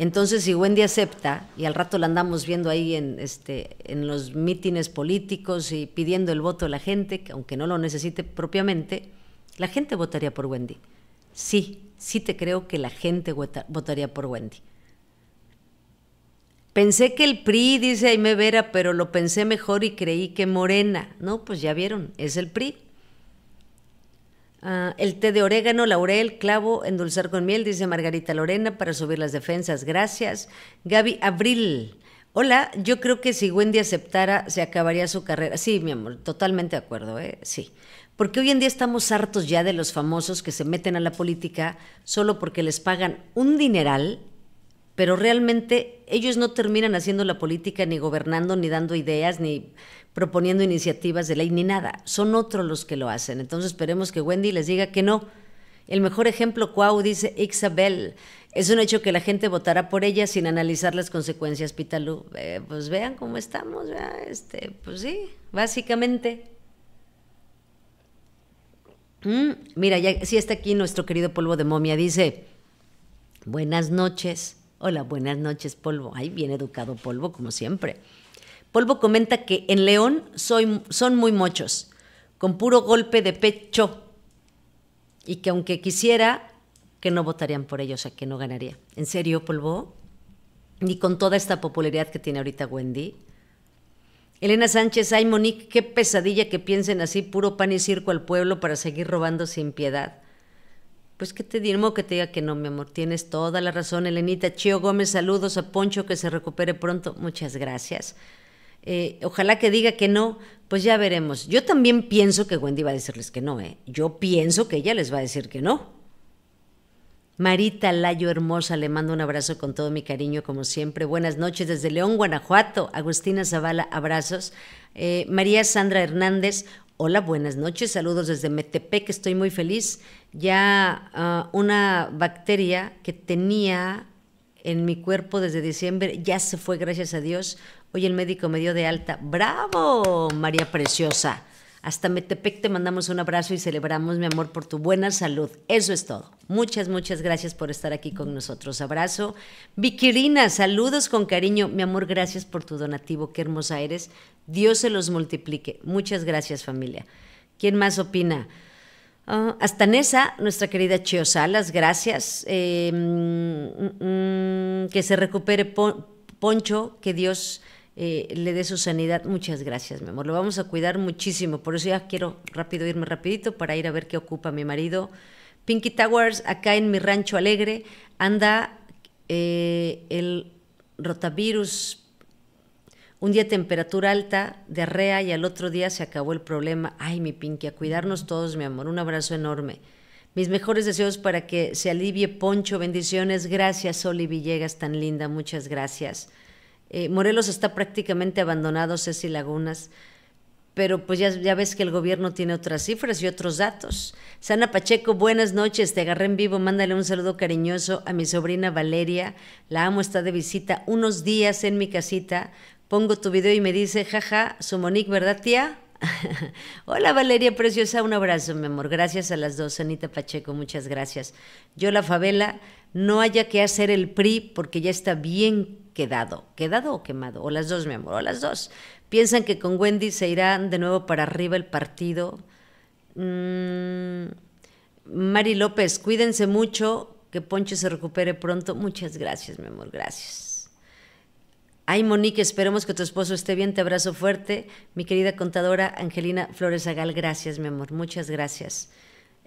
Entonces, si Wendy acepta, y al rato la andamos viendo ahí en, este, en los mítines políticos y pidiendo el voto de la gente, aunque no lo necesite propiamente, la gente votaría por Wendy. Sí, sí te creo que la gente votaría por Wendy. Pensé que el PRI, dice Aime Vera, pero lo pensé mejor y creí que Morena. No, pues ya vieron, es el PRI. Ah, el té de orégano, laurel, clavo, endulzar con miel, dice Margarita Lorena, para subir las defensas. Gracias. Gaby Abril. Hola, yo creo que si Wendy aceptara, se acabaría su carrera. Sí, mi amor, totalmente de acuerdo, ¿eh? Sí. Porque hoy en día estamos hartos ya de los famosos que se meten a la política solo porque les pagan un dineral, pero realmente ellos no terminan haciendo la política, ni gobernando, ni dando ideas, ni proponiendo iniciativas de ley ni nada. Son otros los que lo hacen. Entonces esperemos que Wendy les diga que no. El mejor ejemplo, Cuau, dice Isabel. Es un hecho que la gente votará por ella sin analizar las consecuencias, Pitalú. Eh, pues vean cómo estamos, este, pues sí, básicamente. Mm, mira, ya si está aquí nuestro querido polvo de momia. Dice, buenas noches. Hola, buenas noches, polvo. Ay, bien educado polvo, como siempre. Polvo comenta que en León son muy mochos, con puro golpe de pecho, y que aunque quisiera, que no votarían por ellos, a que no ganaría. ¿En serio, Polvo? Ni con toda esta popularidad que tiene ahorita Wendy. Elena Sánchez, ay Monique, qué pesadilla que piensen así, puro pan y circo al pueblo para seguir robando sin piedad. Pues que te dirmo que te diga que no, mi amor, tienes toda la razón, Elenita. Chio Gómez, saludos a Poncho, que se recupere pronto. Muchas gracias. Eh, ojalá que diga que no, pues ya veremos. Yo también pienso que Wendy va a decirles que no, ¿eh? Yo pienso que ella les va a decir que no. Marita Layo Hermosa, le mando un abrazo con todo mi cariño, como siempre. Buenas noches desde León, Guanajuato. Agustina Zavala, abrazos. Eh, María Sandra Hernández, hola, buenas noches. Saludos desde Metepec, estoy muy feliz. Ya ah, una bacteria que tenía en mi cuerpo desde diciembre ya se fue, gracias a Dios. Hoy el médico me dio de alta. ¡Bravo, María Preciosa! Hasta Metepec te mandamos un abrazo y celebramos, mi amor, por tu buena salud. Eso es todo. Muchas, muchas gracias por estar aquí con nosotros. Abrazo. Viquirina, saludos con cariño. Mi amor, gracias por tu donativo. Qué hermosa eres. Dios se los multiplique. Muchas gracias, familia. ¿Quién más opina? Ah, hasta Nesa, nuestra querida Chio Salas, gracias. Eh, mm, mm, mm, que se recupere Poncho, que Dios eh, le dé su sanidad. Muchas gracias, mi amor. Lo vamos a cuidar muchísimo. Por eso ya quiero rápido irme rapidito para ir a ver qué ocupa mi marido. Pinky Towers, acá en mi rancho alegre, anda eh, el rotavirus. Un día temperatura alta, diarrea y al otro día se acabó el problema. Ay, mi Pinky, a cuidarnos todos, mi amor. Un abrazo enorme. Mis mejores deseos para que se alivie Poncho. Bendiciones. Gracias, Oli Villegas, tan linda. Muchas gracias. Eh, Morelos está prácticamente abandonado, Ceci Lagunas, pero pues ya, ya, ves que el gobierno tiene otras cifras y otros datos. Sana Pacheco, buenas noches, te agarré en vivo, mándale un saludo cariñoso a mi sobrina Valeria, la amo, está de visita unos días en mi casita, pongo tu video y me dice, jaja, su Monique, ¿verdad tía? Hola Valeria Preciosa, un abrazo, mi amor. Gracias a las dos, Anita Pacheco, muchas gracias. Yo, la favela, no haya que hacer el PRI porque ya está bien quedado, quedado o quemado, o las dos, mi amor, o las dos. Piensan que con Wendy se irá de nuevo para arriba el partido. Mm, Mari López, cuídense mucho, que Poncho se recupere pronto. Muchas gracias, mi amor, gracias. Ay, Monique, esperemos que tu esposo esté bien, te abrazo fuerte. Mi querida contadora Angelina Flores Agal, gracias, mi amor, muchas gracias.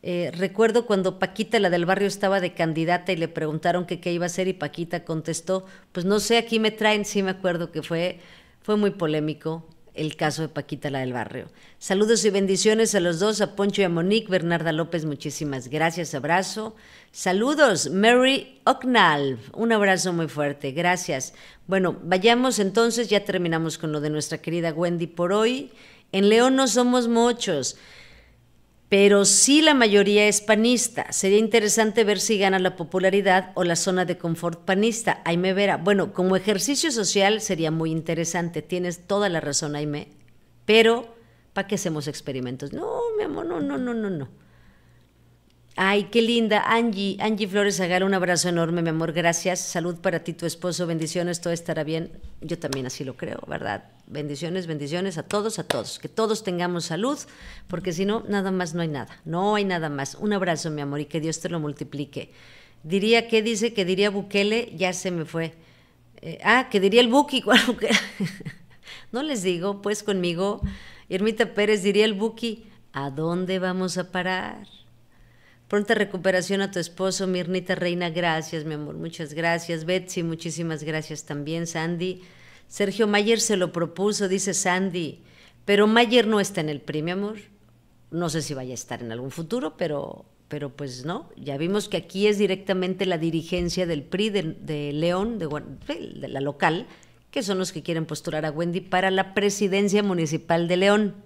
Eh, recuerdo cuando Paquita, la del barrio, estaba de candidata y le preguntaron qué iba a hacer y Paquita contestó, pues no sé, aquí me traen, sí me acuerdo que fue, fue muy polémico el caso de Paquita, la del barrio. Saludos y bendiciones a los dos, a Poncho y a Monique. Bernarda López, muchísimas gracias, abrazo. Saludos, Mary Ocknall, un abrazo muy fuerte, gracias. Bueno, vayamos entonces, ya terminamos con lo de nuestra querida Wendy por hoy. En León no somos muchos pero sí la mayoría es panista. Sería interesante ver si gana la popularidad o la zona de confort panista. Aime Vera, bueno, como ejercicio social sería muy interesante, tienes toda la razón, Aime, pero ¿para qué hacemos experimentos? No, mi amor, no, no, no, no, no. Ay, qué linda. Angie, Angie Flores Agar, un abrazo enorme, mi amor. Gracias. Salud para ti, tu esposo. Bendiciones, todo estará bien. Yo también así lo creo, ¿verdad? Bendiciones, bendiciones a todos, a todos. Que todos tengamos salud, porque si no, nada más no hay nada. No hay nada más. Un abrazo, mi amor, y que Dios te lo multiplique. Diría, ¿qué dice? Que diría Bukele, ya se me fue. Eh, ah, que diría el Buki. no les digo, pues conmigo. Irmita Pérez diría el Buki, ¿a dónde vamos a parar? Pronta recuperación a tu esposo, Mirnita Reina, gracias, mi amor, muchas gracias. Betsy, muchísimas gracias también, Sandy. Sergio Mayer se lo propuso, dice Sandy, pero Mayer no está en el PRI, mi amor. No sé si vaya a estar en algún futuro, pero, pero pues no. Ya vimos que aquí es directamente la dirigencia del PRI de, León, de, de la local, que son los que quieren postular a Wendy para la presidencia municipal de León.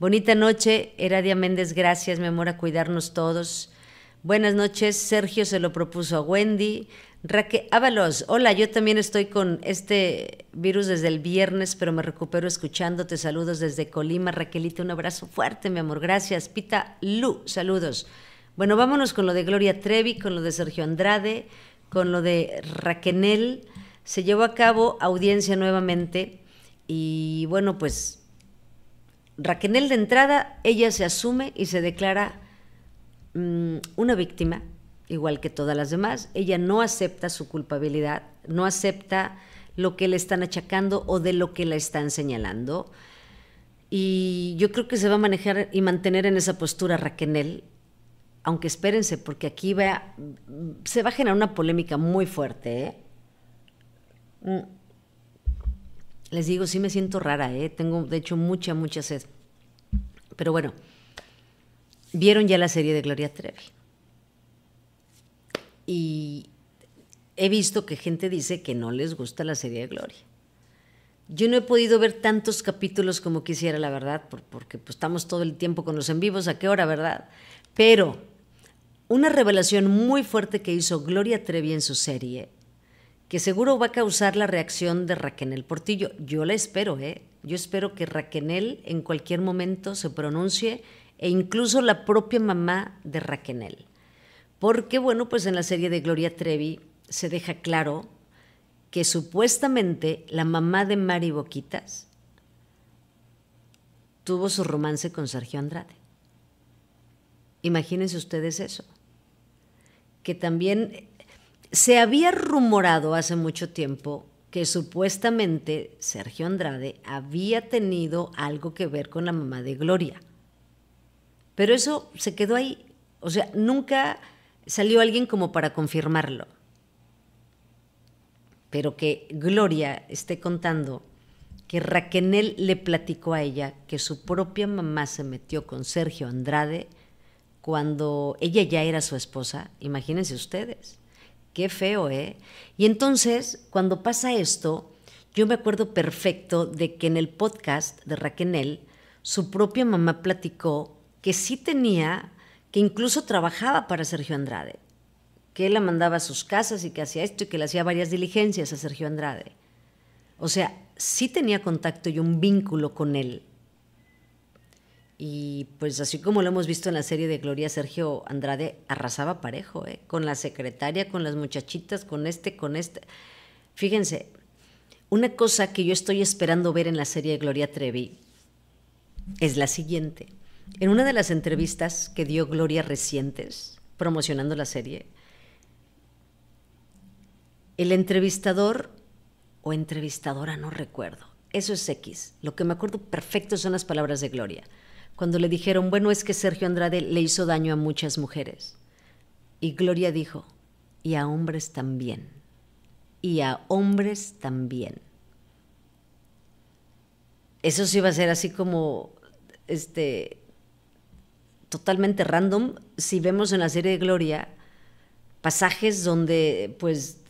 Bonita noche, Heradia Méndez, gracias, mi amor, a cuidarnos todos. Buenas noches, Sergio se lo propuso a Wendy. Raquel Ábalos, hola, yo también estoy con este virus desde el viernes, pero me recupero escuchándote. Saludos desde Colima, Raquelita, un abrazo fuerte, mi amor, gracias. Pita Lu, saludos. Bueno, vámonos con lo de Gloria Trevi, con lo de Sergio Andrade, con lo de Raquenel. Se llevó a cabo audiencia nuevamente y bueno, pues Raquenel, de entrada, ella se asume y se declara mm, una víctima, igual que todas las demás. Ella no acepta su culpabilidad, no acepta lo que le están achacando o de lo que la están señalando. Y yo creo que se va a manejar y mantener en esa postura Raquenel, aunque espérense, porque aquí va, se va a generar una polémica muy fuerte. ¿eh? Mm les digo, sí me siento rara, ¿eh? tengo de hecho mucha, mucha sed. Pero bueno, vieron ya la serie de Gloria Trevi. Y he visto que gente dice que no les gusta la serie de Gloria. Yo no he podido ver tantos capítulos como quisiera, la verdad, porque pues, estamos todo el tiempo con los en vivos, ¿a qué hora, verdad? Pero una revelación muy fuerte que hizo Gloria Trevi en su serie que seguro va a causar la reacción de Raquenel Portillo. Yo la espero, ¿eh? Yo espero que Raquenel en cualquier momento se pronuncie e incluso la propia mamá de Raquenel. Porque, bueno, pues en la serie de Gloria Trevi se deja claro que supuestamente la mamá de Mari Boquitas tuvo su romance con Sergio Andrade. Imagínense ustedes eso. Que también se había rumorado hace mucho tiempo que supuestamente Sergio Andrade había tenido algo que ver con la mamá de Gloria. Pero eso se quedó ahí. O sea, nunca salió alguien como para confirmarlo. Pero que Gloria esté contando que Raquenel le platicó a ella que su propia mamá se metió con Sergio Andrade cuando ella ya era su esposa, imagínense ustedes. Qué feo, ¿eh? Y entonces, cuando pasa esto, yo me acuerdo perfecto de que en el podcast de Raquenel, su propia mamá platicó que sí tenía, que incluso trabajaba para Sergio Andrade, que él la mandaba a sus casas y que hacía esto y que le hacía varias diligencias a Sergio Andrade. O sea, sí tenía contacto y un vínculo con él. Y pues así como lo hemos visto en la serie de Gloria, Sergio Andrade arrasaba parejo, ¿eh? con la secretaria, con las muchachitas, con este, con este. Fíjense, una cosa que yo estoy esperando ver en la serie de Gloria Trevi es la siguiente. En una de las entrevistas que dio Gloria recientes, promocionando la serie, el entrevistador o entrevistadora, no recuerdo, eso es X, lo que me acuerdo perfecto son las palabras de Gloria cuando le dijeron, bueno, es que Sergio Andrade le hizo daño a muchas mujeres. Y Gloria dijo, y a hombres también, y a hombres también. Eso sí va a ser así como, este, totalmente random. Si vemos en la serie de Gloria pasajes donde, pues,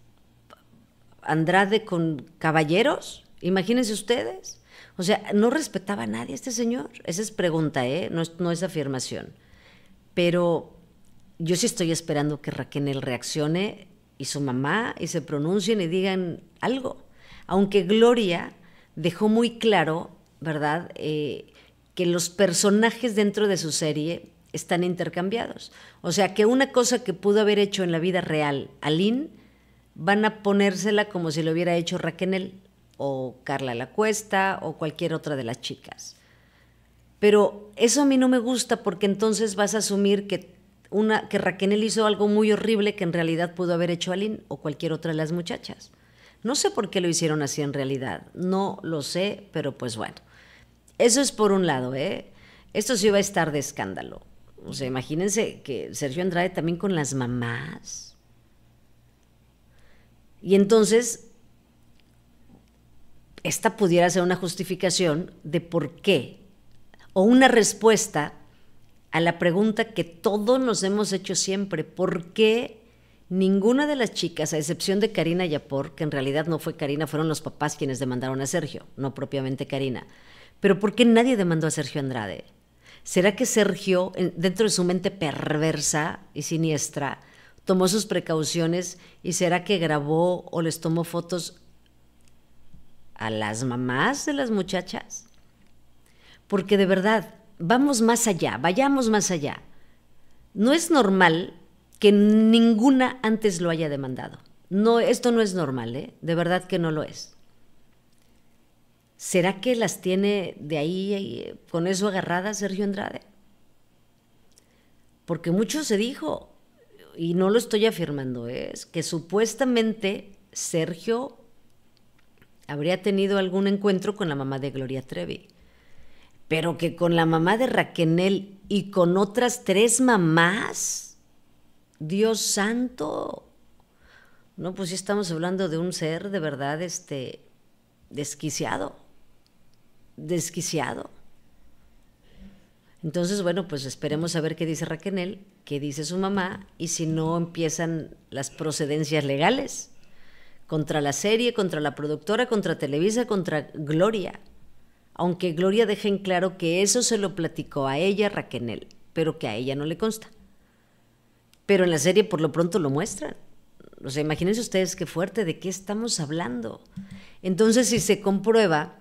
Andrade con caballeros, imagínense ustedes, o sea, no respetaba a nadie este señor. Esa es pregunta, ¿eh? no, es, afirmación. Pero yo sí estoy esperando que Raquel reaccione y su mamá y se pronuncien y digan algo. Aunque Gloria dejó muy claro, ¿verdad?, eh, que los personajes dentro de su serie están intercambiados. O sea, que una cosa que pudo haber hecho en la vida real Aline, van a ponérsela como si lo hubiera hecho Raquel o Carla la Cuesta o cualquier otra de las chicas. Pero eso a mí no me gusta porque entonces vas a asumir que, una, que Raquel hizo algo muy horrible que en realidad pudo haber hecho Aline o cualquier otra de las muchachas. No sé por qué lo hicieron así en realidad, no lo sé, pero pues bueno. Eso es por un lado, ¿eh? Esto sí va a estar de escándalo. O sea, imagínense que Sergio Andrade también con las mamás. Y entonces esta pudiera ser una justificación de por qué o una respuesta a la pregunta que todos nos hemos hecho siempre, ¿por qué ninguna de las chicas, a excepción de Karina Yapor, que en realidad no fue Karina, fueron los papás quienes demandaron a Sergio, no propiamente Karina, pero por qué nadie demandó a Sergio Andrade? ¿Será que Sergio, dentro de su mente perversa y siniestra, tomó sus precauciones y será que grabó o les tomó fotos a las mamás de las muchachas, porque de verdad, vamos más allá, vayamos más allá. No es normal que ninguna antes lo haya demandado. No, esto no es normal, ¿eh? de verdad que no lo es. ¿Será que las tiene de ahí eh, con eso agarrada, Sergio Andrade? Porque mucho se dijo, y no lo estoy afirmando, ¿eh? es que supuestamente Sergio habría tenido algún encuentro con la mamá de Gloria Trevi. Pero que con la mamá de Raquenel y con otras tres mamás, Dios santo. No, pues si estamos hablando de un ser de verdad este, desquiciado. Desquiciado. Entonces, bueno, pues esperemos a ver qué dice Raquenel, qué dice su mamá y si no empiezan las procedencias legales contra la serie, contra la productora, contra Televisa, contra Gloria. Aunque Gloria deje en claro que eso se lo platicó a ella Raquel, pero que a ella no le consta. Pero en la serie por lo pronto lo muestran. O sea, imagínense ustedes qué fuerte, de qué estamos hablando. Entonces, si se comprueba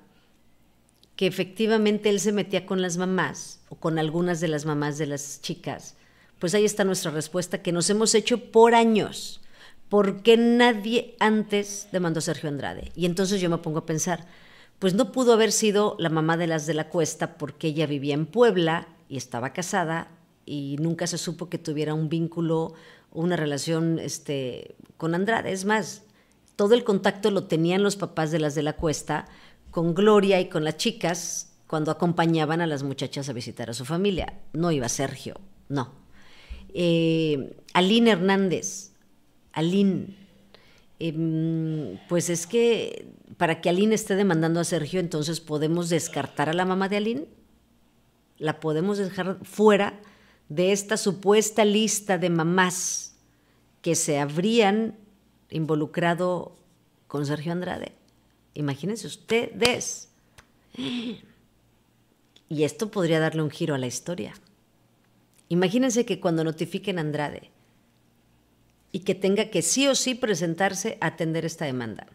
que efectivamente él se metía con las mamás o con algunas de las mamás de las chicas, pues ahí está nuestra respuesta que nos hemos hecho por años. ¿por qué nadie antes demandó a Sergio Andrade? Y entonces yo me pongo a pensar, pues no pudo haber sido la mamá de las de la cuesta porque ella vivía en Puebla y estaba casada y nunca se supo que tuviera un vínculo o una relación este, con Andrade. Es más, todo el contacto lo tenían los papás de las de la cuesta con Gloria y con las chicas cuando acompañaban a las muchachas a visitar a su familia. No iba Sergio, no. Eh, Aline Hernández, Aline, em, pues es que para que Aline esté demandando a Sergio, entonces podemos descartar a la mamá de Aline, la podemos dejar fuera de esta supuesta lista de mamás que se habrían involucrado con Sergio Andrade. Imagínense ustedes. Y esto podría darle un giro a la historia. Imagínense que cuando notifiquen a Andrade y que tenga que sí o sí presentarse a atender esta demanda.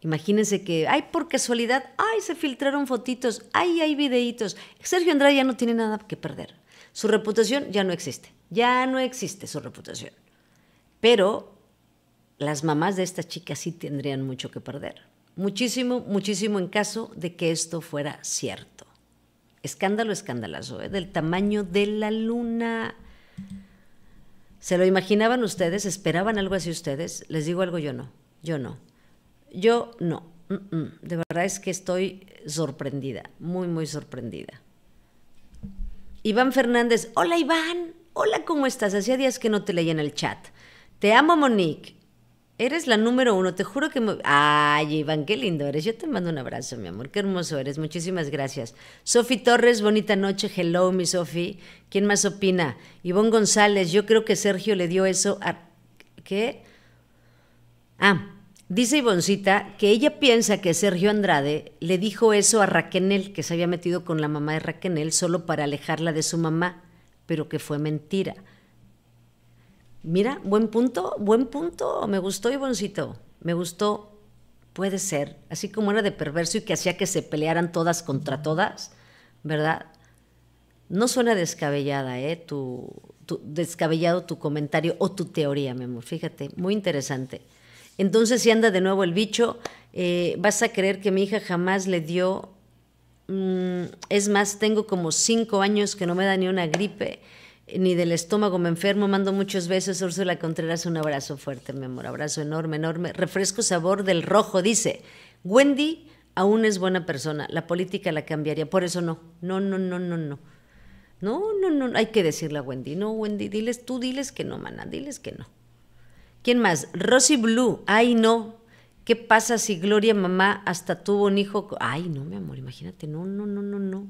Imagínense que, ay, por casualidad, ay, se filtraron fotitos, ay, hay videitos. Sergio Andrade ya no tiene nada que perder. Su reputación ya no existe. Ya no existe su reputación. Pero las mamás de esta chica sí tendrían mucho que perder. Muchísimo, muchísimo en caso de que esto fuera cierto. Escándalo escandalazo, ¿eh? del tamaño de la luna. ¿Se lo imaginaban ustedes? ¿Esperaban algo así ustedes? Les digo algo, yo no, yo no. Yo no. De verdad es que estoy sorprendida, muy, muy sorprendida. Iván Fernández, hola Iván, hola, ¿cómo estás? Hacía días que no te leía en el chat. Te amo, Monique. Eres la número uno, te juro que... Me... Ay, Iván, qué lindo eres. Yo te mando un abrazo, mi amor. Qué hermoso eres. Muchísimas gracias. Sofi Torres, bonita noche. Hello, mi Sofi. ¿Quién más opina? Ivonne González, yo creo que Sergio le dio eso a... ¿Qué? Ah, Dice Ivoncita que ella piensa que Sergio Andrade le dijo eso a Raquenel, que se había metido con la mamá de Raquenel solo para alejarla de su mamá, pero que fue mentira mira, buen punto, buen punto, me gustó Ivoncito, me gustó, puede ser, así como era de perverso y que hacía que se pelearan todas contra todas, ¿verdad? No suena descabellada, ¿eh? Tu, descabellado tu comentario o tu teoría, mi amor, fíjate, muy interesante. Entonces, si anda de nuevo el bicho, eh, vas a creer que mi hija jamás le dio... Mm, es más, tengo como cinco años que no me da ni una gripe ni del estómago me enfermo. Mando muchos besos, Úrsula Contreras, un abrazo fuerte, mi amor, abrazo enorme, enorme. Refresco sabor del rojo, dice Wendy, aún es buena persona, la política la cambiaría, por eso no, no, no, no, no, no. No, no, no, hay que decirle a Wendy, no, Wendy, diles tú, diles que no, mana, diles que no. ¿Quién más? Rosy Blue, ay no, ¿qué pasa si Gloria mamá hasta tuvo un hijo? Ay no, mi amor, imagínate, no, no, no, no, no.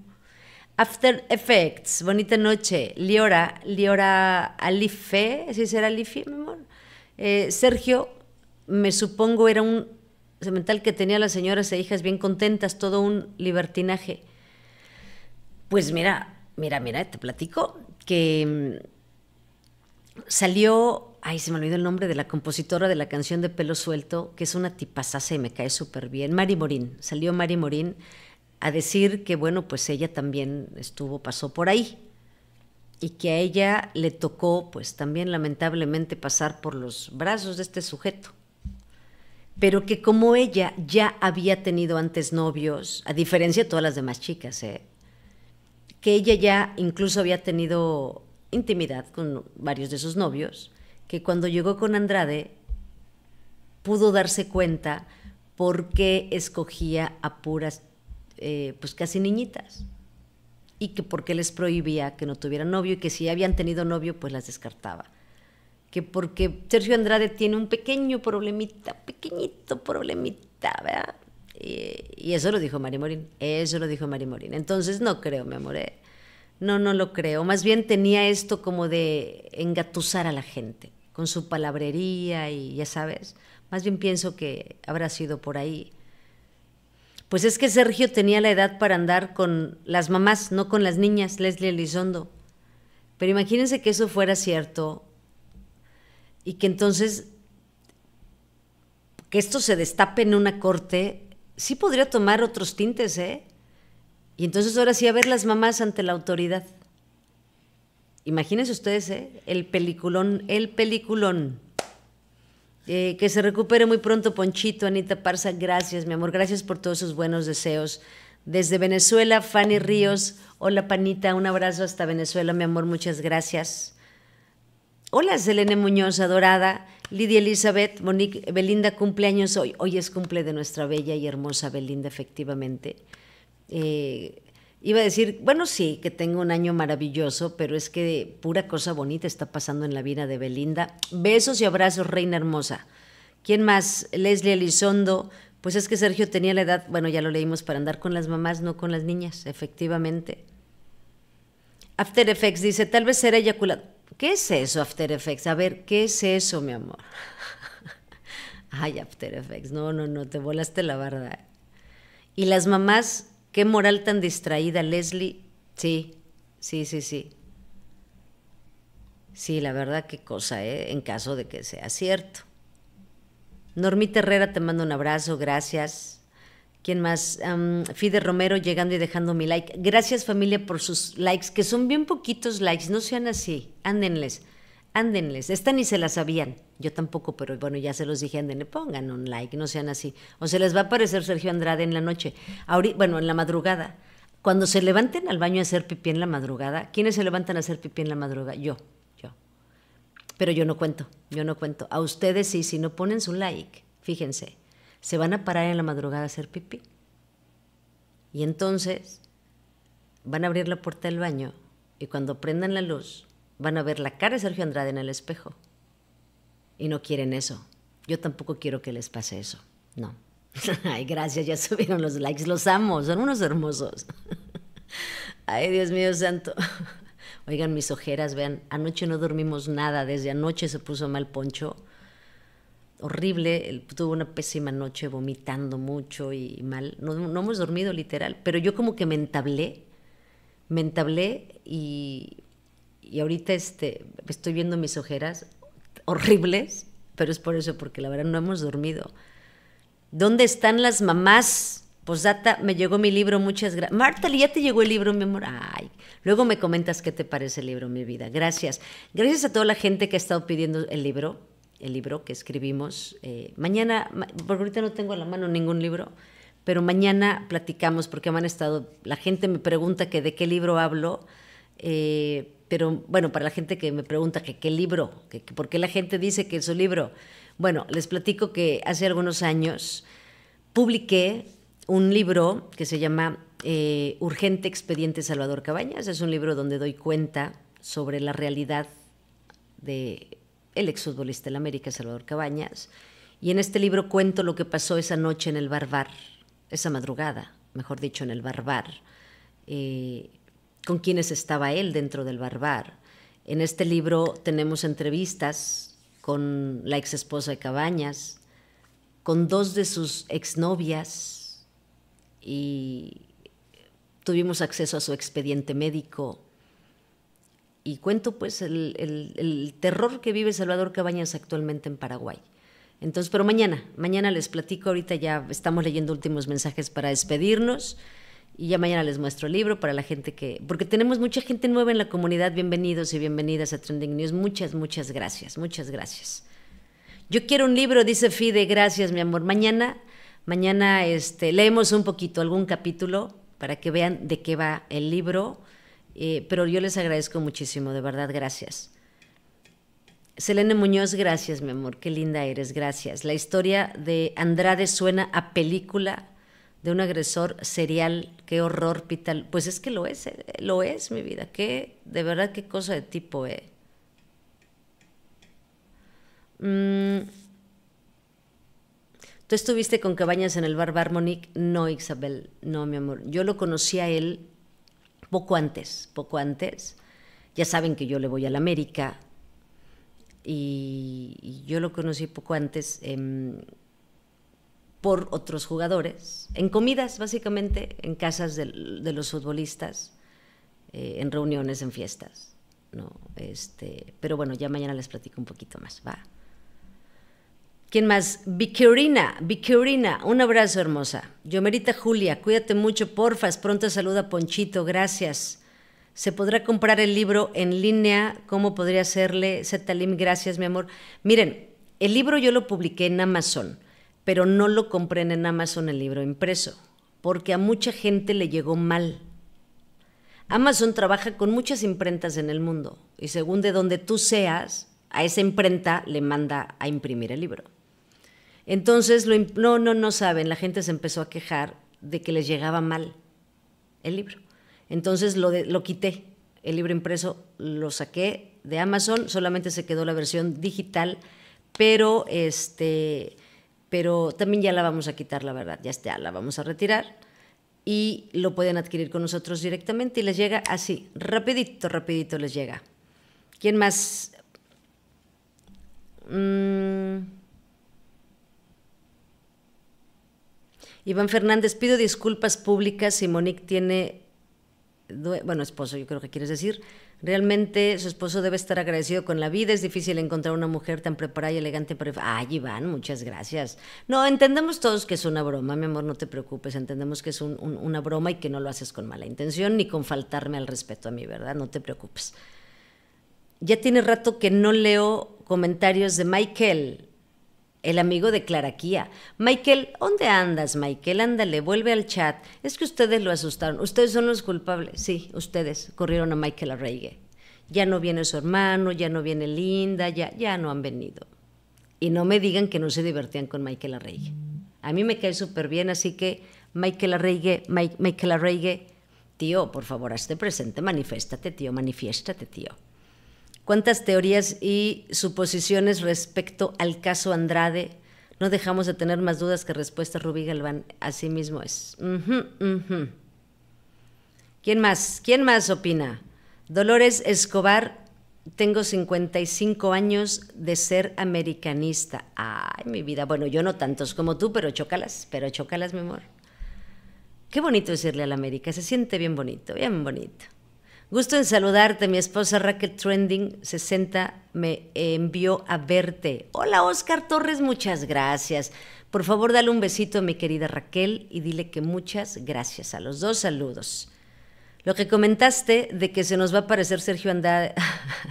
After Effects, Bonita Noche, Liora, Liora Alife, ¿sí será Alife, mi amor? Eh, Sergio, me supongo era un cemental que tenía las señoras e hijas bien contentas, todo un libertinaje. Pues mira, mira, mira, te platico que mm, salió, ay, se me olvidó el nombre de la compositora de la canción de Pelo Suelto, que es una tipazaza y me cae súper bien, Mari Morín, salió Mari Morín a decir que, bueno, pues ella también estuvo, pasó por ahí y que a ella le tocó, pues también lamentablemente pasar por los brazos de este sujeto. Pero que como ella ya había tenido antes novios, a diferencia de todas las demás chicas, ¿eh? que ella ya incluso había tenido intimidad con varios de sus novios, que cuando llegó con Andrade pudo darse cuenta por qué escogía a puras eh, pues casi niñitas, y que porque les prohibía que no tuvieran novio y que si habían tenido novio, pues las descartaba. Que porque Sergio Andrade tiene un pequeño problemita, pequeñito problemita, ¿verdad? Eh, y, eso lo dijo Mari Morín, eso lo dijo Mari Morín. Entonces no creo, mi amor, ¿eh? no, no lo creo. Más bien tenía esto como de engatusar a la gente con su palabrería y ya sabes. Más bien pienso que habrá sido por ahí pues es que Sergio tenía la edad para andar con las mamás, no con las niñas, Leslie Elizondo. Pero imagínense que eso fuera cierto y que entonces que esto se destape en una corte, sí podría tomar otros tintes, ¿eh? Y entonces ahora sí a ver las mamás ante la autoridad. Imagínense ustedes, ¿eh? El peliculón, el peliculón. Eh, que se recupere muy pronto Ponchito, Anita Parza, gracias mi amor, gracias por todos sus buenos deseos. Desde Venezuela, Fanny Ríos, hola Panita, un abrazo hasta Venezuela, mi amor, muchas gracias. Hola Selene Muñoz, adorada. Lidia Elizabeth, Belinda cumpleaños hoy. Hoy es cumple de nuestra bella y hermosa Belinda, efectivamente. Eh, iba a decir, bueno, sí, que tengo un año maravilloso, pero es que pura cosa bonita está pasando en la vida de Belinda. Besos y abrazos, reina hermosa. ¿Quién más? Leslie Elizondo. Pues es que Sergio tenía la edad, bueno, ya lo leímos, para andar con las mamás, no con las niñas, efectivamente. After Effects dice, tal vez será eyaculado. ¿Qué es eso, After Effects? A ver, ¿qué es eso, mi amor? Ay, After Effects, no, no, no, te volaste la verdad. ¿eh? Y las mamás Qué moral tan distraída, Leslie. Sí, sí, sí, sí. Sí, la verdad, qué cosa, ¿eh? en caso de que sea cierto. Normita Herrera, te mando un abrazo, gracias. ¿Quién más? Fide Romero llegando y dejando mi like. Gracias familia por sus likes, que son bien poquitos likes, no sean así, ándenles ándenles. Esta ni se la sabían. Yo tampoco, pero bueno, ya se los dije, ándenle, pongan un like, no sean así. O se les va a aparecer Sergio Andrade en la noche. bueno, en la madrugada. Cuando se levanten al baño a hacer pipí en la madrugada, ¿quiénes se levantan a hacer pipí en la madrugada? Yo, yo. Pero yo no cuento, yo no cuento. A ustedes sí, si no ponen su like, fíjense, se van a parar en la madrugada a hacer pipí. Y entonces van a abrir la puerta del baño y cuando prendan la luz, van a ver la cara de Sergio Andrade en el espejo. Y no quieren eso. Yo tampoco quiero que les pase eso. No. Ay, gracias, ya subieron los likes. Los amo, son unos hermosos. Ay, Dios mío santo. Oigan mis ojeras, vean, anoche no dormimos nada, desde anoche se puso mal poncho. Horrible, tuvo una pésima noche vomitando mucho y mal. No, no hemos dormido literal, pero yo como que me entablé, me entablé y y ahorita este, estoy viendo mis ojeras horribles, pero es por eso, porque la verdad no hemos dormido. ¿Dónde están las mamás? Posdata, pues, me llegó mi libro, muchas gracias. Marta, ya te llegó el libro, mi amor. Ay, luego me comentas qué te parece el libro, mi vida. Gracias. Gracias a toda la gente que ha estado pidiendo el libro, el libro que escribimos. Eh, mañana, porque ahorita no tengo a la mano ningún libro, pero mañana platicamos porque me han estado, la gente me pregunta que de qué libro hablo. Eh, pero bueno, para la gente que me pregunta que qué libro, por qué la gente dice que es su libro. Bueno, les platico que hace algunos años publiqué un libro que se llama eh, Urgente Expediente Salvador Cabañas. Es un libro donde doy cuenta sobre la realidad de exfutbolista de la América, Salvador Cabañas. Y en este libro cuento lo que pasó esa noche en el Barbar, esa madrugada, mejor dicho, en el Barbar. Eh, con quienes estaba él dentro del barbar. En este libro tenemos entrevistas con la ex esposa de Cabañas, con dos de sus exnovias y tuvimos acceso a su expediente médico. Y cuento pues el, el terror que vive Salvador Cabañas actualmente en Paraguay. Entonces, pero mañana, mañana les platico, ahorita ya estamos leyendo últimos mensajes para despedirnos. Y ya mañana les muestro el libro para la gente que... Porque tenemos mucha gente nueva en la comunidad. Bienvenidos y bienvenidas a Trending News. Muchas, muchas gracias. Muchas gracias. Yo quiero un libro, dice Fide. Gracias, mi amor. Mañana, mañana este, leemos un poquito, algún capítulo, para que vean de qué va el libro. Eh, pero yo les agradezco muchísimo, de verdad, gracias. Selene Muñoz, gracias, mi amor, qué linda eres, gracias. La historia de Andrade suena a película de un agresor serial, qué horror, Pital. Pues es que lo es, eh, lo es mi vida, qué, de verdad, qué cosa de tipo, eh. Mm. ¿Tú estuviste con Cabañas en el bar Barmonic? No, Isabel, no, mi amor. Yo lo conocí a él poco antes, poco antes. Ya saben que yo le voy a la América y, yo lo conocí poco antes. en... Em, por otros jugadores, en comidas básicamente, en casas de, los futbolistas, eh, en reuniones, en fiestas. ¿no? Este, pero bueno, ya mañana les platico un poquito más. Va. ¿Quién más? Vicurina, Vicurina, un abrazo hermosa. Yomerita Julia, cuídate mucho, porfas. Pronto saluda Ponchito, gracias. Se podrá comprar el libro en línea, ¿cómo podría hacerle? Zetalim, gracias, mi amor. Miren, el libro yo lo publiqué en Amazon pero no lo compren en Amazon el libro impreso, porque a mucha gente le llegó mal. Amazon trabaja con muchas imprentas en el mundo y según de donde tú seas, a esa imprenta le manda a imprimir el libro. Entonces, no, no, no saben, la gente se empezó a quejar de que les llegaba mal el libro. Entonces lo, lo quité, el libro impreso lo saqué de Amazon, solamente se quedó la versión digital, pero este pero también ya la vamos a quitar, la verdad, ya está, la vamos a retirar y lo pueden adquirir con nosotros directamente y les llega así, rapidito, rapidito les llega. ¿Quién más? Mm. Iván Fernández, pido disculpas públicas si Monique tiene bueno, esposo, yo creo que quieres decir, realmente su esposo debe estar agradecido con la vida, es difícil encontrar una mujer tan preparada y elegante para... Ay, Iván, muchas gracias. No, entendemos todos que es una broma, mi amor, no te preocupes, entendemos que es una broma y que no lo haces con mala intención ni con faltarme al respeto a mí, ¿verdad? No te preocupes. Ya tiene rato que no leo comentarios de Michael, el amigo de Claraquía. Michael, ¿dónde andas, Michael? Ándale, vuelve al chat. Es que ustedes lo asustaron. Ustedes son los culpables. Sí, ustedes corrieron a Michael Arregue. Ya no viene su hermano, ya no viene Linda, ya, ya no han venido. Y no me digan que no se divertían con Michael Arregue. A mí me cae súper bien, así que Michael Arregue, Michael Arreigue. tío, por favor, hazte presente, manifiéstate, tío, manifiéstate, tío cuántas teorías y suposiciones respecto al caso Andrade. No dejamos de tener más dudas que respuestas, Rubí Galván. Así mismo es. ¿Quién más? ¿Quién más opina? Dolores Escobar, tengo 55 años de ser americanista. Ay, mi vida. Bueno, yo no tantos como tú, pero chócalas, pero chócalas, mi amor. Qué bonito decirle a la América, se siente bien bonito, bien bonito. Gusto en saludarte. Mi esposa Raquel Trending 60 me envió a verte. Hola Oscar Torres, muchas gracias. Por favor, dale un besito a mi querida Raquel y dile que muchas gracias a los dos saludos. Lo que comentaste de que se nos va a parecer Sergio Andrade,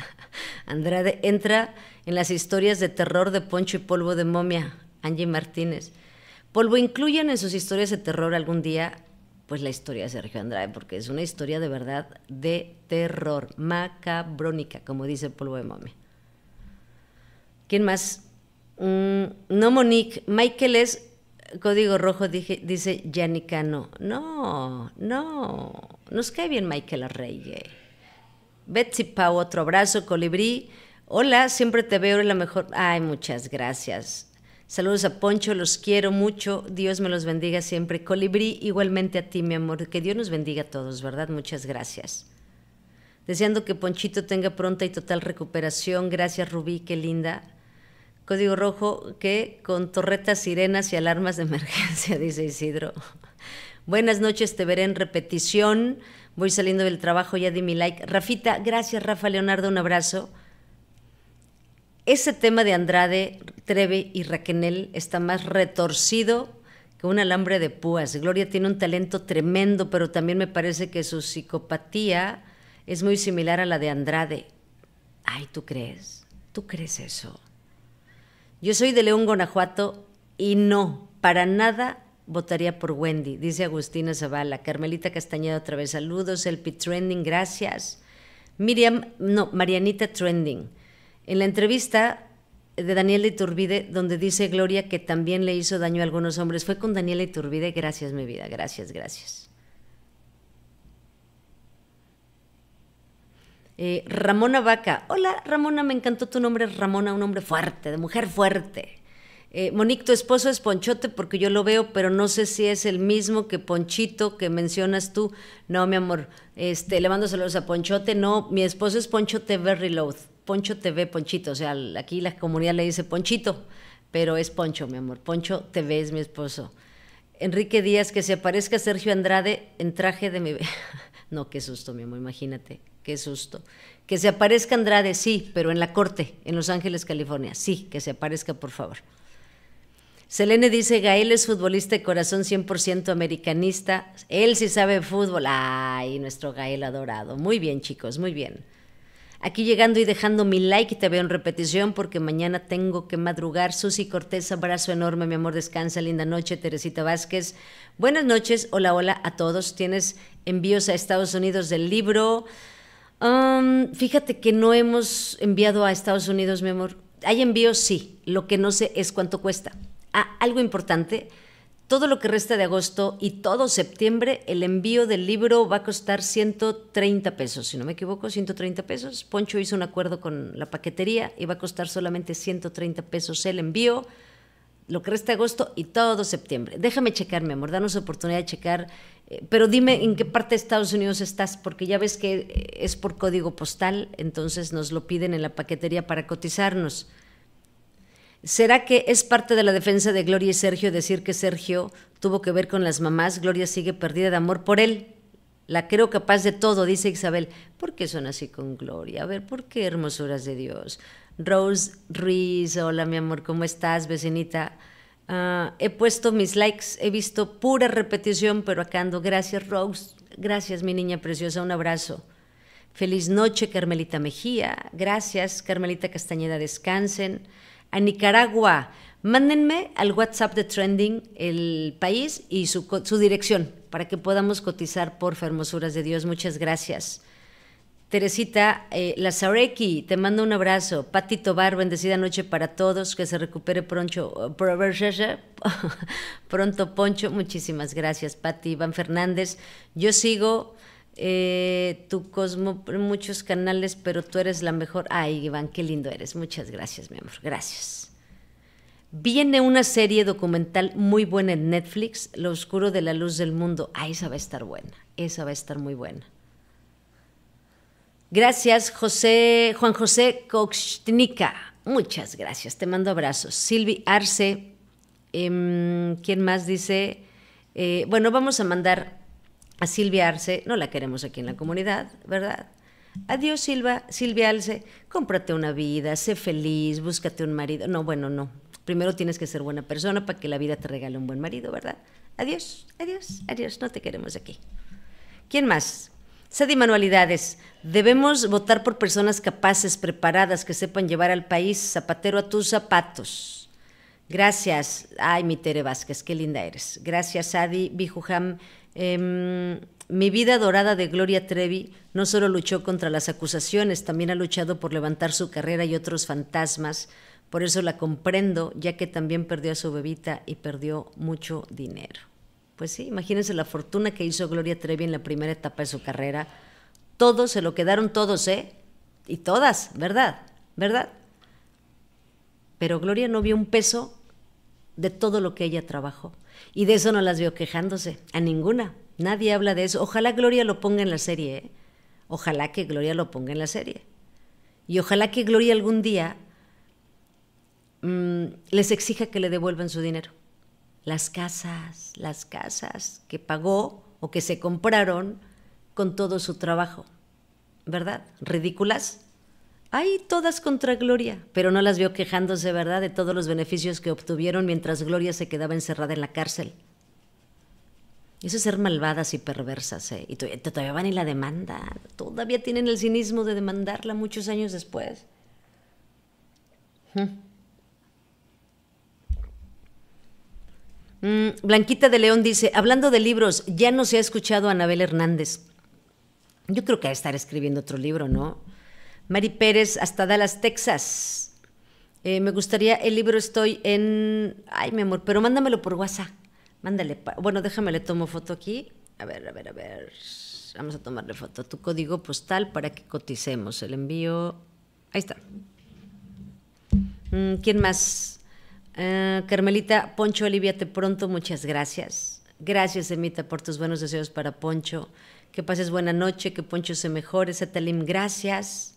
Andrade entra en las historias de terror de Poncho y Polvo de Momia, Angie Martínez. Polvo, incluyen en sus historias de terror algún día pues la historia de Sergio Andrade, porque es una historia de verdad de terror, macabrónica, como dice Polvo de Mami. ¿Quién más? Mm, no Monique, Michael es código rojo, dije, dice Yannica, No, no, nos cae bien Michael Arreye. Betsy Pau, otro abrazo, colibrí. Hola, siempre te veo eres la mejor. Ay, muchas gracias. Saludos a Poncho, los quiero mucho. Dios me los bendiga siempre. Colibrí, igualmente a ti, mi amor. Que Dios nos bendiga a todos, ¿verdad? Muchas gracias. Deseando que Ponchito tenga pronta y total recuperación. Gracias, Rubí, qué linda. Código rojo que con torretas, sirenas y alarmas de emergencia, dice Isidro. Buenas noches, te veré en repetición. Voy saliendo del trabajo, ya di mi like. Rafita, gracias, Rafa Leonardo, un abrazo. Ese tema de Andrade, Treve y Raquenel está más retorcido que un alambre de púas. Gloria tiene un talento tremendo, pero también me parece que su psicopatía es muy similar a la de Andrade. Ay, ¿tú crees? ¿Tú crees eso? Yo soy de León, Guanajuato, y no, para nada votaría por Wendy, dice Agustina Zavala. Carmelita Castañeda otra vez, saludos. El Trending, gracias. Miriam, no, Marianita Trending. En la entrevista de Daniela Iturbide, donde dice Gloria que también le hizo daño a algunos hombres, fue con Daniela Iturbide, gracias mi vida, gracias, gracias. Eh, Ramona Vaca, hola Ramona, me encantó tu nombre, Ramona, un hombre fuerte, de mujer fuerte. Eh, Monique, tu esposo es Ponchote porque yo lo veo, pero no sé si es el mismo que Ponchito que mencionas tú. No, mi amor, este, le mando saludos a Ponchote. No, mi esposo es Ponchote Berry Loth. Poncho TV, Ponchito. O sea, aquí la comunidad le dice Ponchito, pero es Poncho, mi amor. Poncho TV es mi esposo. Enrique Díaz, que se aparezca Sergio Andrade en traje de mi... no, qué susto, mi amor, imagínate, qué susto. Que se aparezca Andrade, sí, pero en la corte, en Los Ángeles, California. Sí, que se aparezca, por favor. Selene dice, Gael es futbolista de corazón 100% americanista. Él sí sabe fútbol. Ay, nuestro Gael adorado. Muy bien, chicos, muy bien. Aquí llegando y dejando mi like y te veo en repetición porque mañana tengo que madrugar. Susi Cortés, abrazo enorme, mi amor, descansa, linda noche, Teresita Vázquez. Buenas noches, hola, hola a todos. Tienes envíos a Estados Unidos del libro. Um, fíjate que no hemos enviado a Estados Unidos, mi amor. Hay envíos, sí. Lo que no sé es cuánto cuesta. Ah, algo importante todo lo que resta de agosto y todo septiembre, el envío del libro va a costar 130 pesos, si no me equivoco, 130 pesos. Poncho hizo un acuerdo con la paquetería y va a costar solamente 130 pesos el envío, lo que resta de agosto y todo septiembre. Déjame checar, mi amor, danos oportunidad de checar, eh, pero dime en qué parte de Estados Unidos estás, porque ya ves que eh, es por código postal, entonces nos lo piden en la paquetería para cotizarnos. ¿Será que es parte de la defensa de Gloria y Sergio decir que Sergio tuvo que ver con las mamás? Gloria sigue perdida de amor por él. La creo capaz de todo, dice Isabel. ¿Por qué son así con Gloria? A ver, ¿por qué hermosuras de Dios? Rose Ruiz, hola mi amor, ¿cómo estás, vecinita? Ah, he puesto mis likes, he visto pura repetición, pero acá ando. Gracias, Rose. Gracias, mi niña preciosa. Un abrazo. Feliz noche, Carmelita Mejía. Gracias, Carmelita Castañeda. Descansen a Nicaragua. Mándenme al WhatsApp de Trending el país y su, dirección para que podamos cotizar por Fermosuras de Dios. Muchas gracias. Teresita eh, Lazarequi, te mando un abrazo. Patito Tobar, bendecida noche para todos. Que se recupere pronto, pronto Poncho. Muchísimas gracias, Pati. Iván Fernández, yo sigo eh, tu Cosmo, muchos canales, pero tú eres la mejor. Ay, Iván, qué lindo eres. Muchas gracias, mi amor. Gracias. Viene una serie documental muy buena en Netflix, Lo Oscuro de la Luz del Mundo. Ay, esa va a estar buena. Esa va a estar muy buena. Gracias, José, Juan José Kochtnica. Muchas gracias. Te mando abrazos. Silvi Arce. Em, ¿Quién más dice? Eh, bueno, vamos a mandar a Silvia Arce, no la queremos aquí en la comunidad, ¿verdad? Adiós Silva, Silvia Arce, cómprate una vida, sé feliz, búscate un marido. No, bueno, no. Primero tienes que ser buena persona para que la vida te regale un buen marido, ¿verdad? Adiós, adiós, adiós, no te queremos aquí. ¿Quién más? Sadi Manualidades, debemos votar por personas capaces, preparadas, que sepan llevar al país zapatero a tus zapatos. Gracias. Ay, mi Tere Vázquez, qué linda eres. Gracias, Adi Bijuham. Em, mi vida dorada de Gloria Trevi no solo luchó contra las acusaciones, también ha luchado por levantar su carrera y otros fantasmas. Por eso la comprendo, ya que también perdió a su bebita y perdió mucho dinero. Pues sí, imagínense la fortuna que hizo Gloria Trevi en la primera etapa de su carrera. Todos se lo quedaron todos, ¿eh? Y todas, ¿verdad? ¿Verdad? Pero Gloria no vio un peso de todo lo que ella trabajó. Y de eso no las veo quejándose, a ninguna. Nadie habla de eso. Ojalá Gloria lo ponga en la serie. ¿eh? Ojalá que Gloria lo ponga en la serie. Y ojalá que Gloria algún día mm, les exija que le devuelvan su dinero. Las casas, las casas que pagó o que se compraron con todo su trabajo. ¿Verdad? Ridículas, hay todas contra Gloria, pero no las vio quejándose, ¿verdad?, de todos los beneficios que obtuvieron mientras Gloria se quedaba encerrada en la cárcel. Eso es ser malvadas y perversas, ¿eh? Y eh, todavía van y la demandan. Todavía tienen el cinismo de demandarla muchos años después. Mm, Blanquita de León dice, hablando de libros, ya no se ha escuchado a Anabel Hernández. Yo creo que va a estar escribiendo otro libro, ¿no? Mari Pérez hasta Dallas, Texas. Eh, me gustaría, el libro estoy en... Ay, mi amor, pero mándamelo por WhatsApp. Mándale. Bueno, déjame, le tomo foto aquí. A ver, a ver, a ver. Vamos a tomarle foto. Tu código postal para que coticemos el envío. Ahí está. Mm, ¿Quién más? Eh, Carmelita, Poncho, aliviate pronto. Muchas gracias. Gracias, Emita, por tus buenos deseos para Poncho. Que pases buena noche, que Poncho se mejore. Satalim, gracias.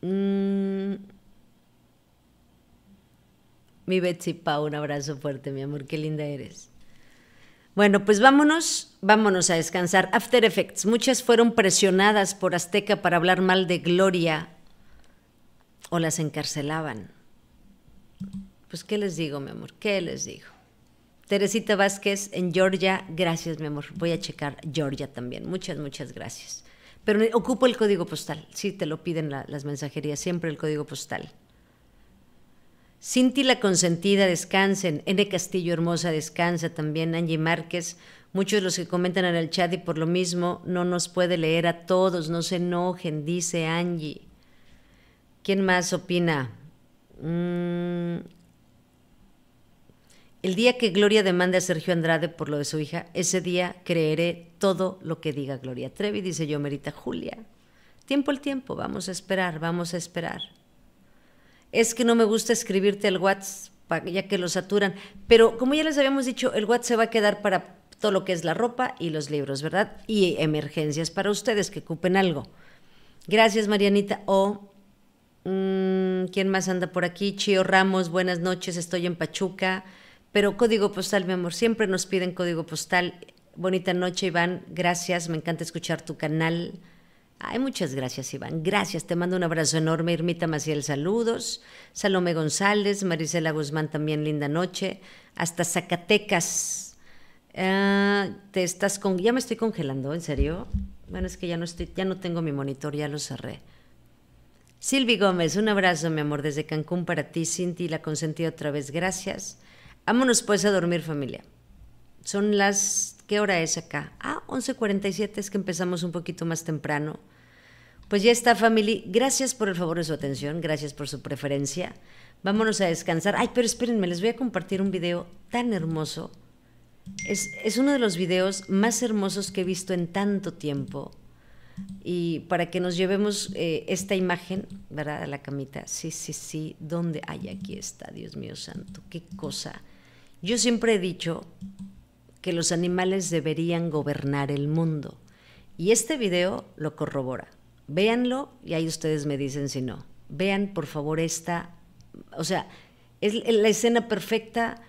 Mm. Mi Betsy Pau, un abrazo fuerte, mi amor, qué linda eres. Bueno, pues vámonos, vámonos a descansar. After Effects, muchas fueron presionadas por Azteca para hablar mal de Gloria o las encarcelaban. Pues, ¿qué les digo, mi amor? ¿Qué les digo? Teresita Vázquez en Georgia, gracias, mi amor. Voy a checar Georgia también. Muchas, muchas gracias. Pero ocupo el código postal. Sí, te lo piden las mensajerías, siempre el código postal. Cinti la consentida, descansen. N Castillo Hermosa, descansa también. Angie Márquez, muchos de los que comentan en el chat y por lo mismo no nos puede leer a todos, no se enojen, dice Angie. ¿Quién más opina? Mm, el día que Gloria demande a Sergio Andrade por lo de su hija, ese día creeré todo lo que diga Gloria Trevi, dice yo, Merita Julia. Tiempo al tiempo, vamos a esperar, vamos a esperar. Es que no me gusta escribirte el WhatsApp, ya que lo saturan, pero como ya les habíamos dicho, el WhatsApp se va a quedar para todo lo que es la ropa y los libros, ¿verdad? Y emergencias para ustedes que ocupen algo. Gracias, Marianita. oh, mm, ¿quién más anda por aquí? Chio Ramos, buenas noches, estoy en Pachuca pero código postal, mi amor, siempre nos piden código postal. Bonita noche, Iván. Gracias, me encanta escuchar tu canal. Ay, muchas gracias, Iván. Gracias, te mando un abrazo enorme. Irmita Maciel, saludos. Salome González, Marisela Guzmán también, linda noche. Hasta Zacatecas. Ah, te estás con... Ya me estoy congelando, ¿en serio? Bueno, es que ya no, estoy, ya no tengo mi monitor, ya lo cerré. Silvi Gómez, un abrazo, mi amor, desde Cancún para ti, Cinti, la consentí otra vez. Gracias. Vámonos pues a dormir familia. Son las... ¿Qué hora es acá? Ah, 11.47 es que empezamos un poquito más temprano. Pues ya está, family. Gracias por el favor de su atención, gracias por su preferencia. Vámonos a descansar. Ay, pero espérenme, les voy a compartir un video tan hermoso. Es, uno de los videos más hermosos que he visto en tanto tiempo. Y para que nos llevemos eh, esta imagen, ¿verdad? A la camita. Sí, sí, sí. ¿Dónde? Ay, aquí está, Dios mío santo. Qué cosa yo siempre he dicho que los animales deberían gobernar el mundo. Y este video lo corrobora. Véanlo y ahí ustedes me dicen si no. Vean, por favor, esta... O sea, es la escena perfecta,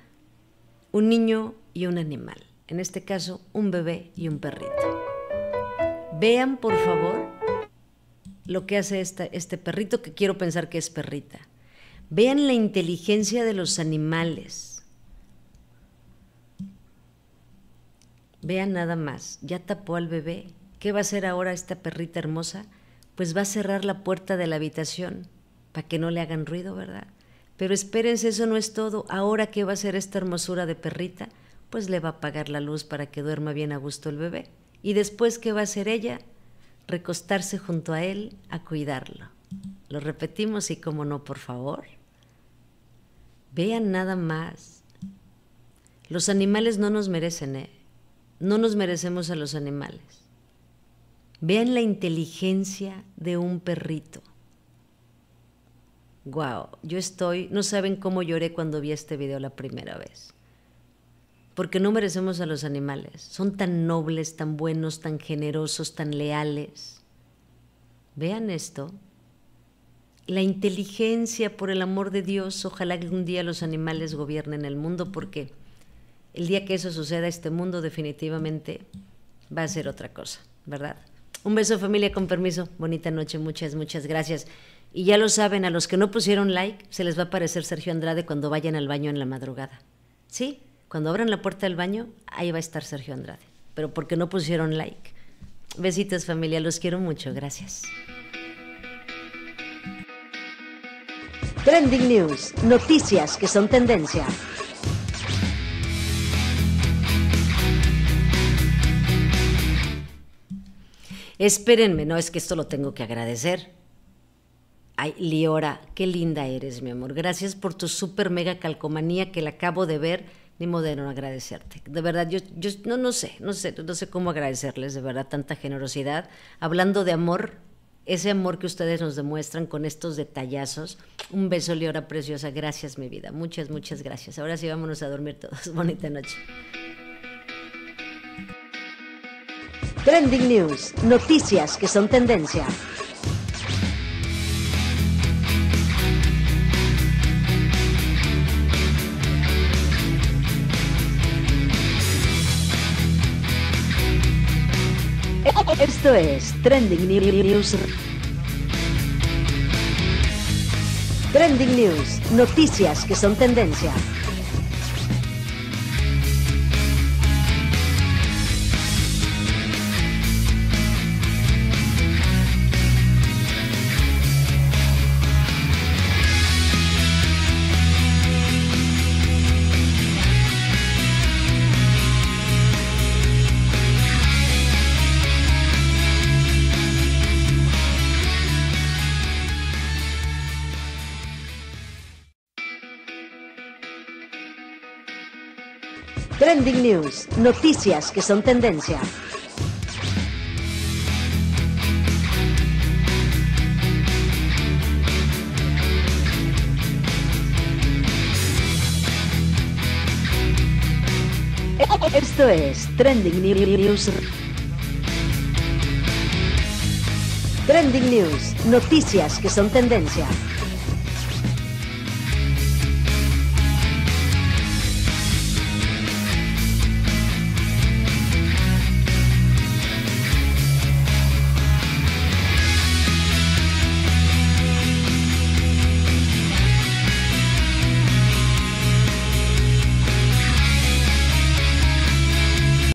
un niño y un animal. En este caso, un bebé y un perrito. Vean, por favor, lo que hace este perrito, que quiero pensar que es perrita. Vean la inteligencia de los animales Vean nada más, ya tapó al bebé. ¿Qué va a hacer ahora esta perrita hermosa? Pues va a cerrar la puerta de la habitación para que no le hagan ruido, ¿verdad? Pero espérense, eso no es todo. Ahora, ¿qué va a hacer esta hermosura de perrita? Pues le va a apagar la luz para que duerma bien a gusto el bebé. ¿Y después qué va a hacer ella? Recostarse junto a él a cuidarlo. Lo repetimos y cómo no, por favor. Vean nada más. Los animales no nos merecen, ¿eh? No nos merecemos a los animales. Vean la inteligencia de un perrito. Wow, yo estoy, no saben cómo lloré cuando vi este video la primera vez. Porque no merecemos a los animales. Son tan nobles, tan buenos, tan generosos, tan leales. Vean esto. La inteligencia, por el amor de Dios, ojalá que un día los animales gobiernen el mundo porque el día que eso suceda, este mundo definitivamente va a ser otra cosa, ¿verdad? Un beso familia con permiso, bonita noche, muchas, muchas gracias. Y ya lo saben, a los que no pusieron like, se les va a aparecer Sergio Andrade cuando vayan al baño en la madrugada. ¿Sí? Cuando abran la puerta del baño, ahí va a estar Sergio Andrade. Pero porque no pusieron like. Besitos familia, los quiero mucho, gracias. Trending News, noticias que son tendencia. Espérenme, no, es que esto lo tengo que agradecer. Ay, Liora, qué linda eres, mi amor. Gracias por tu super mega calcomanía que la acabo de ver. Ni modelo no agradecerte. De verdad, yo, yo no, no sé, no sé, no sé cómo agradecerles, de verdad, tanta generosidad. Hablando de amor, ese amor que ustedes nos demuestran con estos detallazos. Un beso, Liora preciosa. Gracias, mi vida. Muchas, muchas gracias. Ahora sí, vámonos a dormir todos. Bonita noche. Trending News, noticias que son tendencia. Esto es Trending News. Trending News, noticias que son tendencia. Trending News, noticias que son tendencia. Esto es Trending News. Trending News, noticias que son tendencia.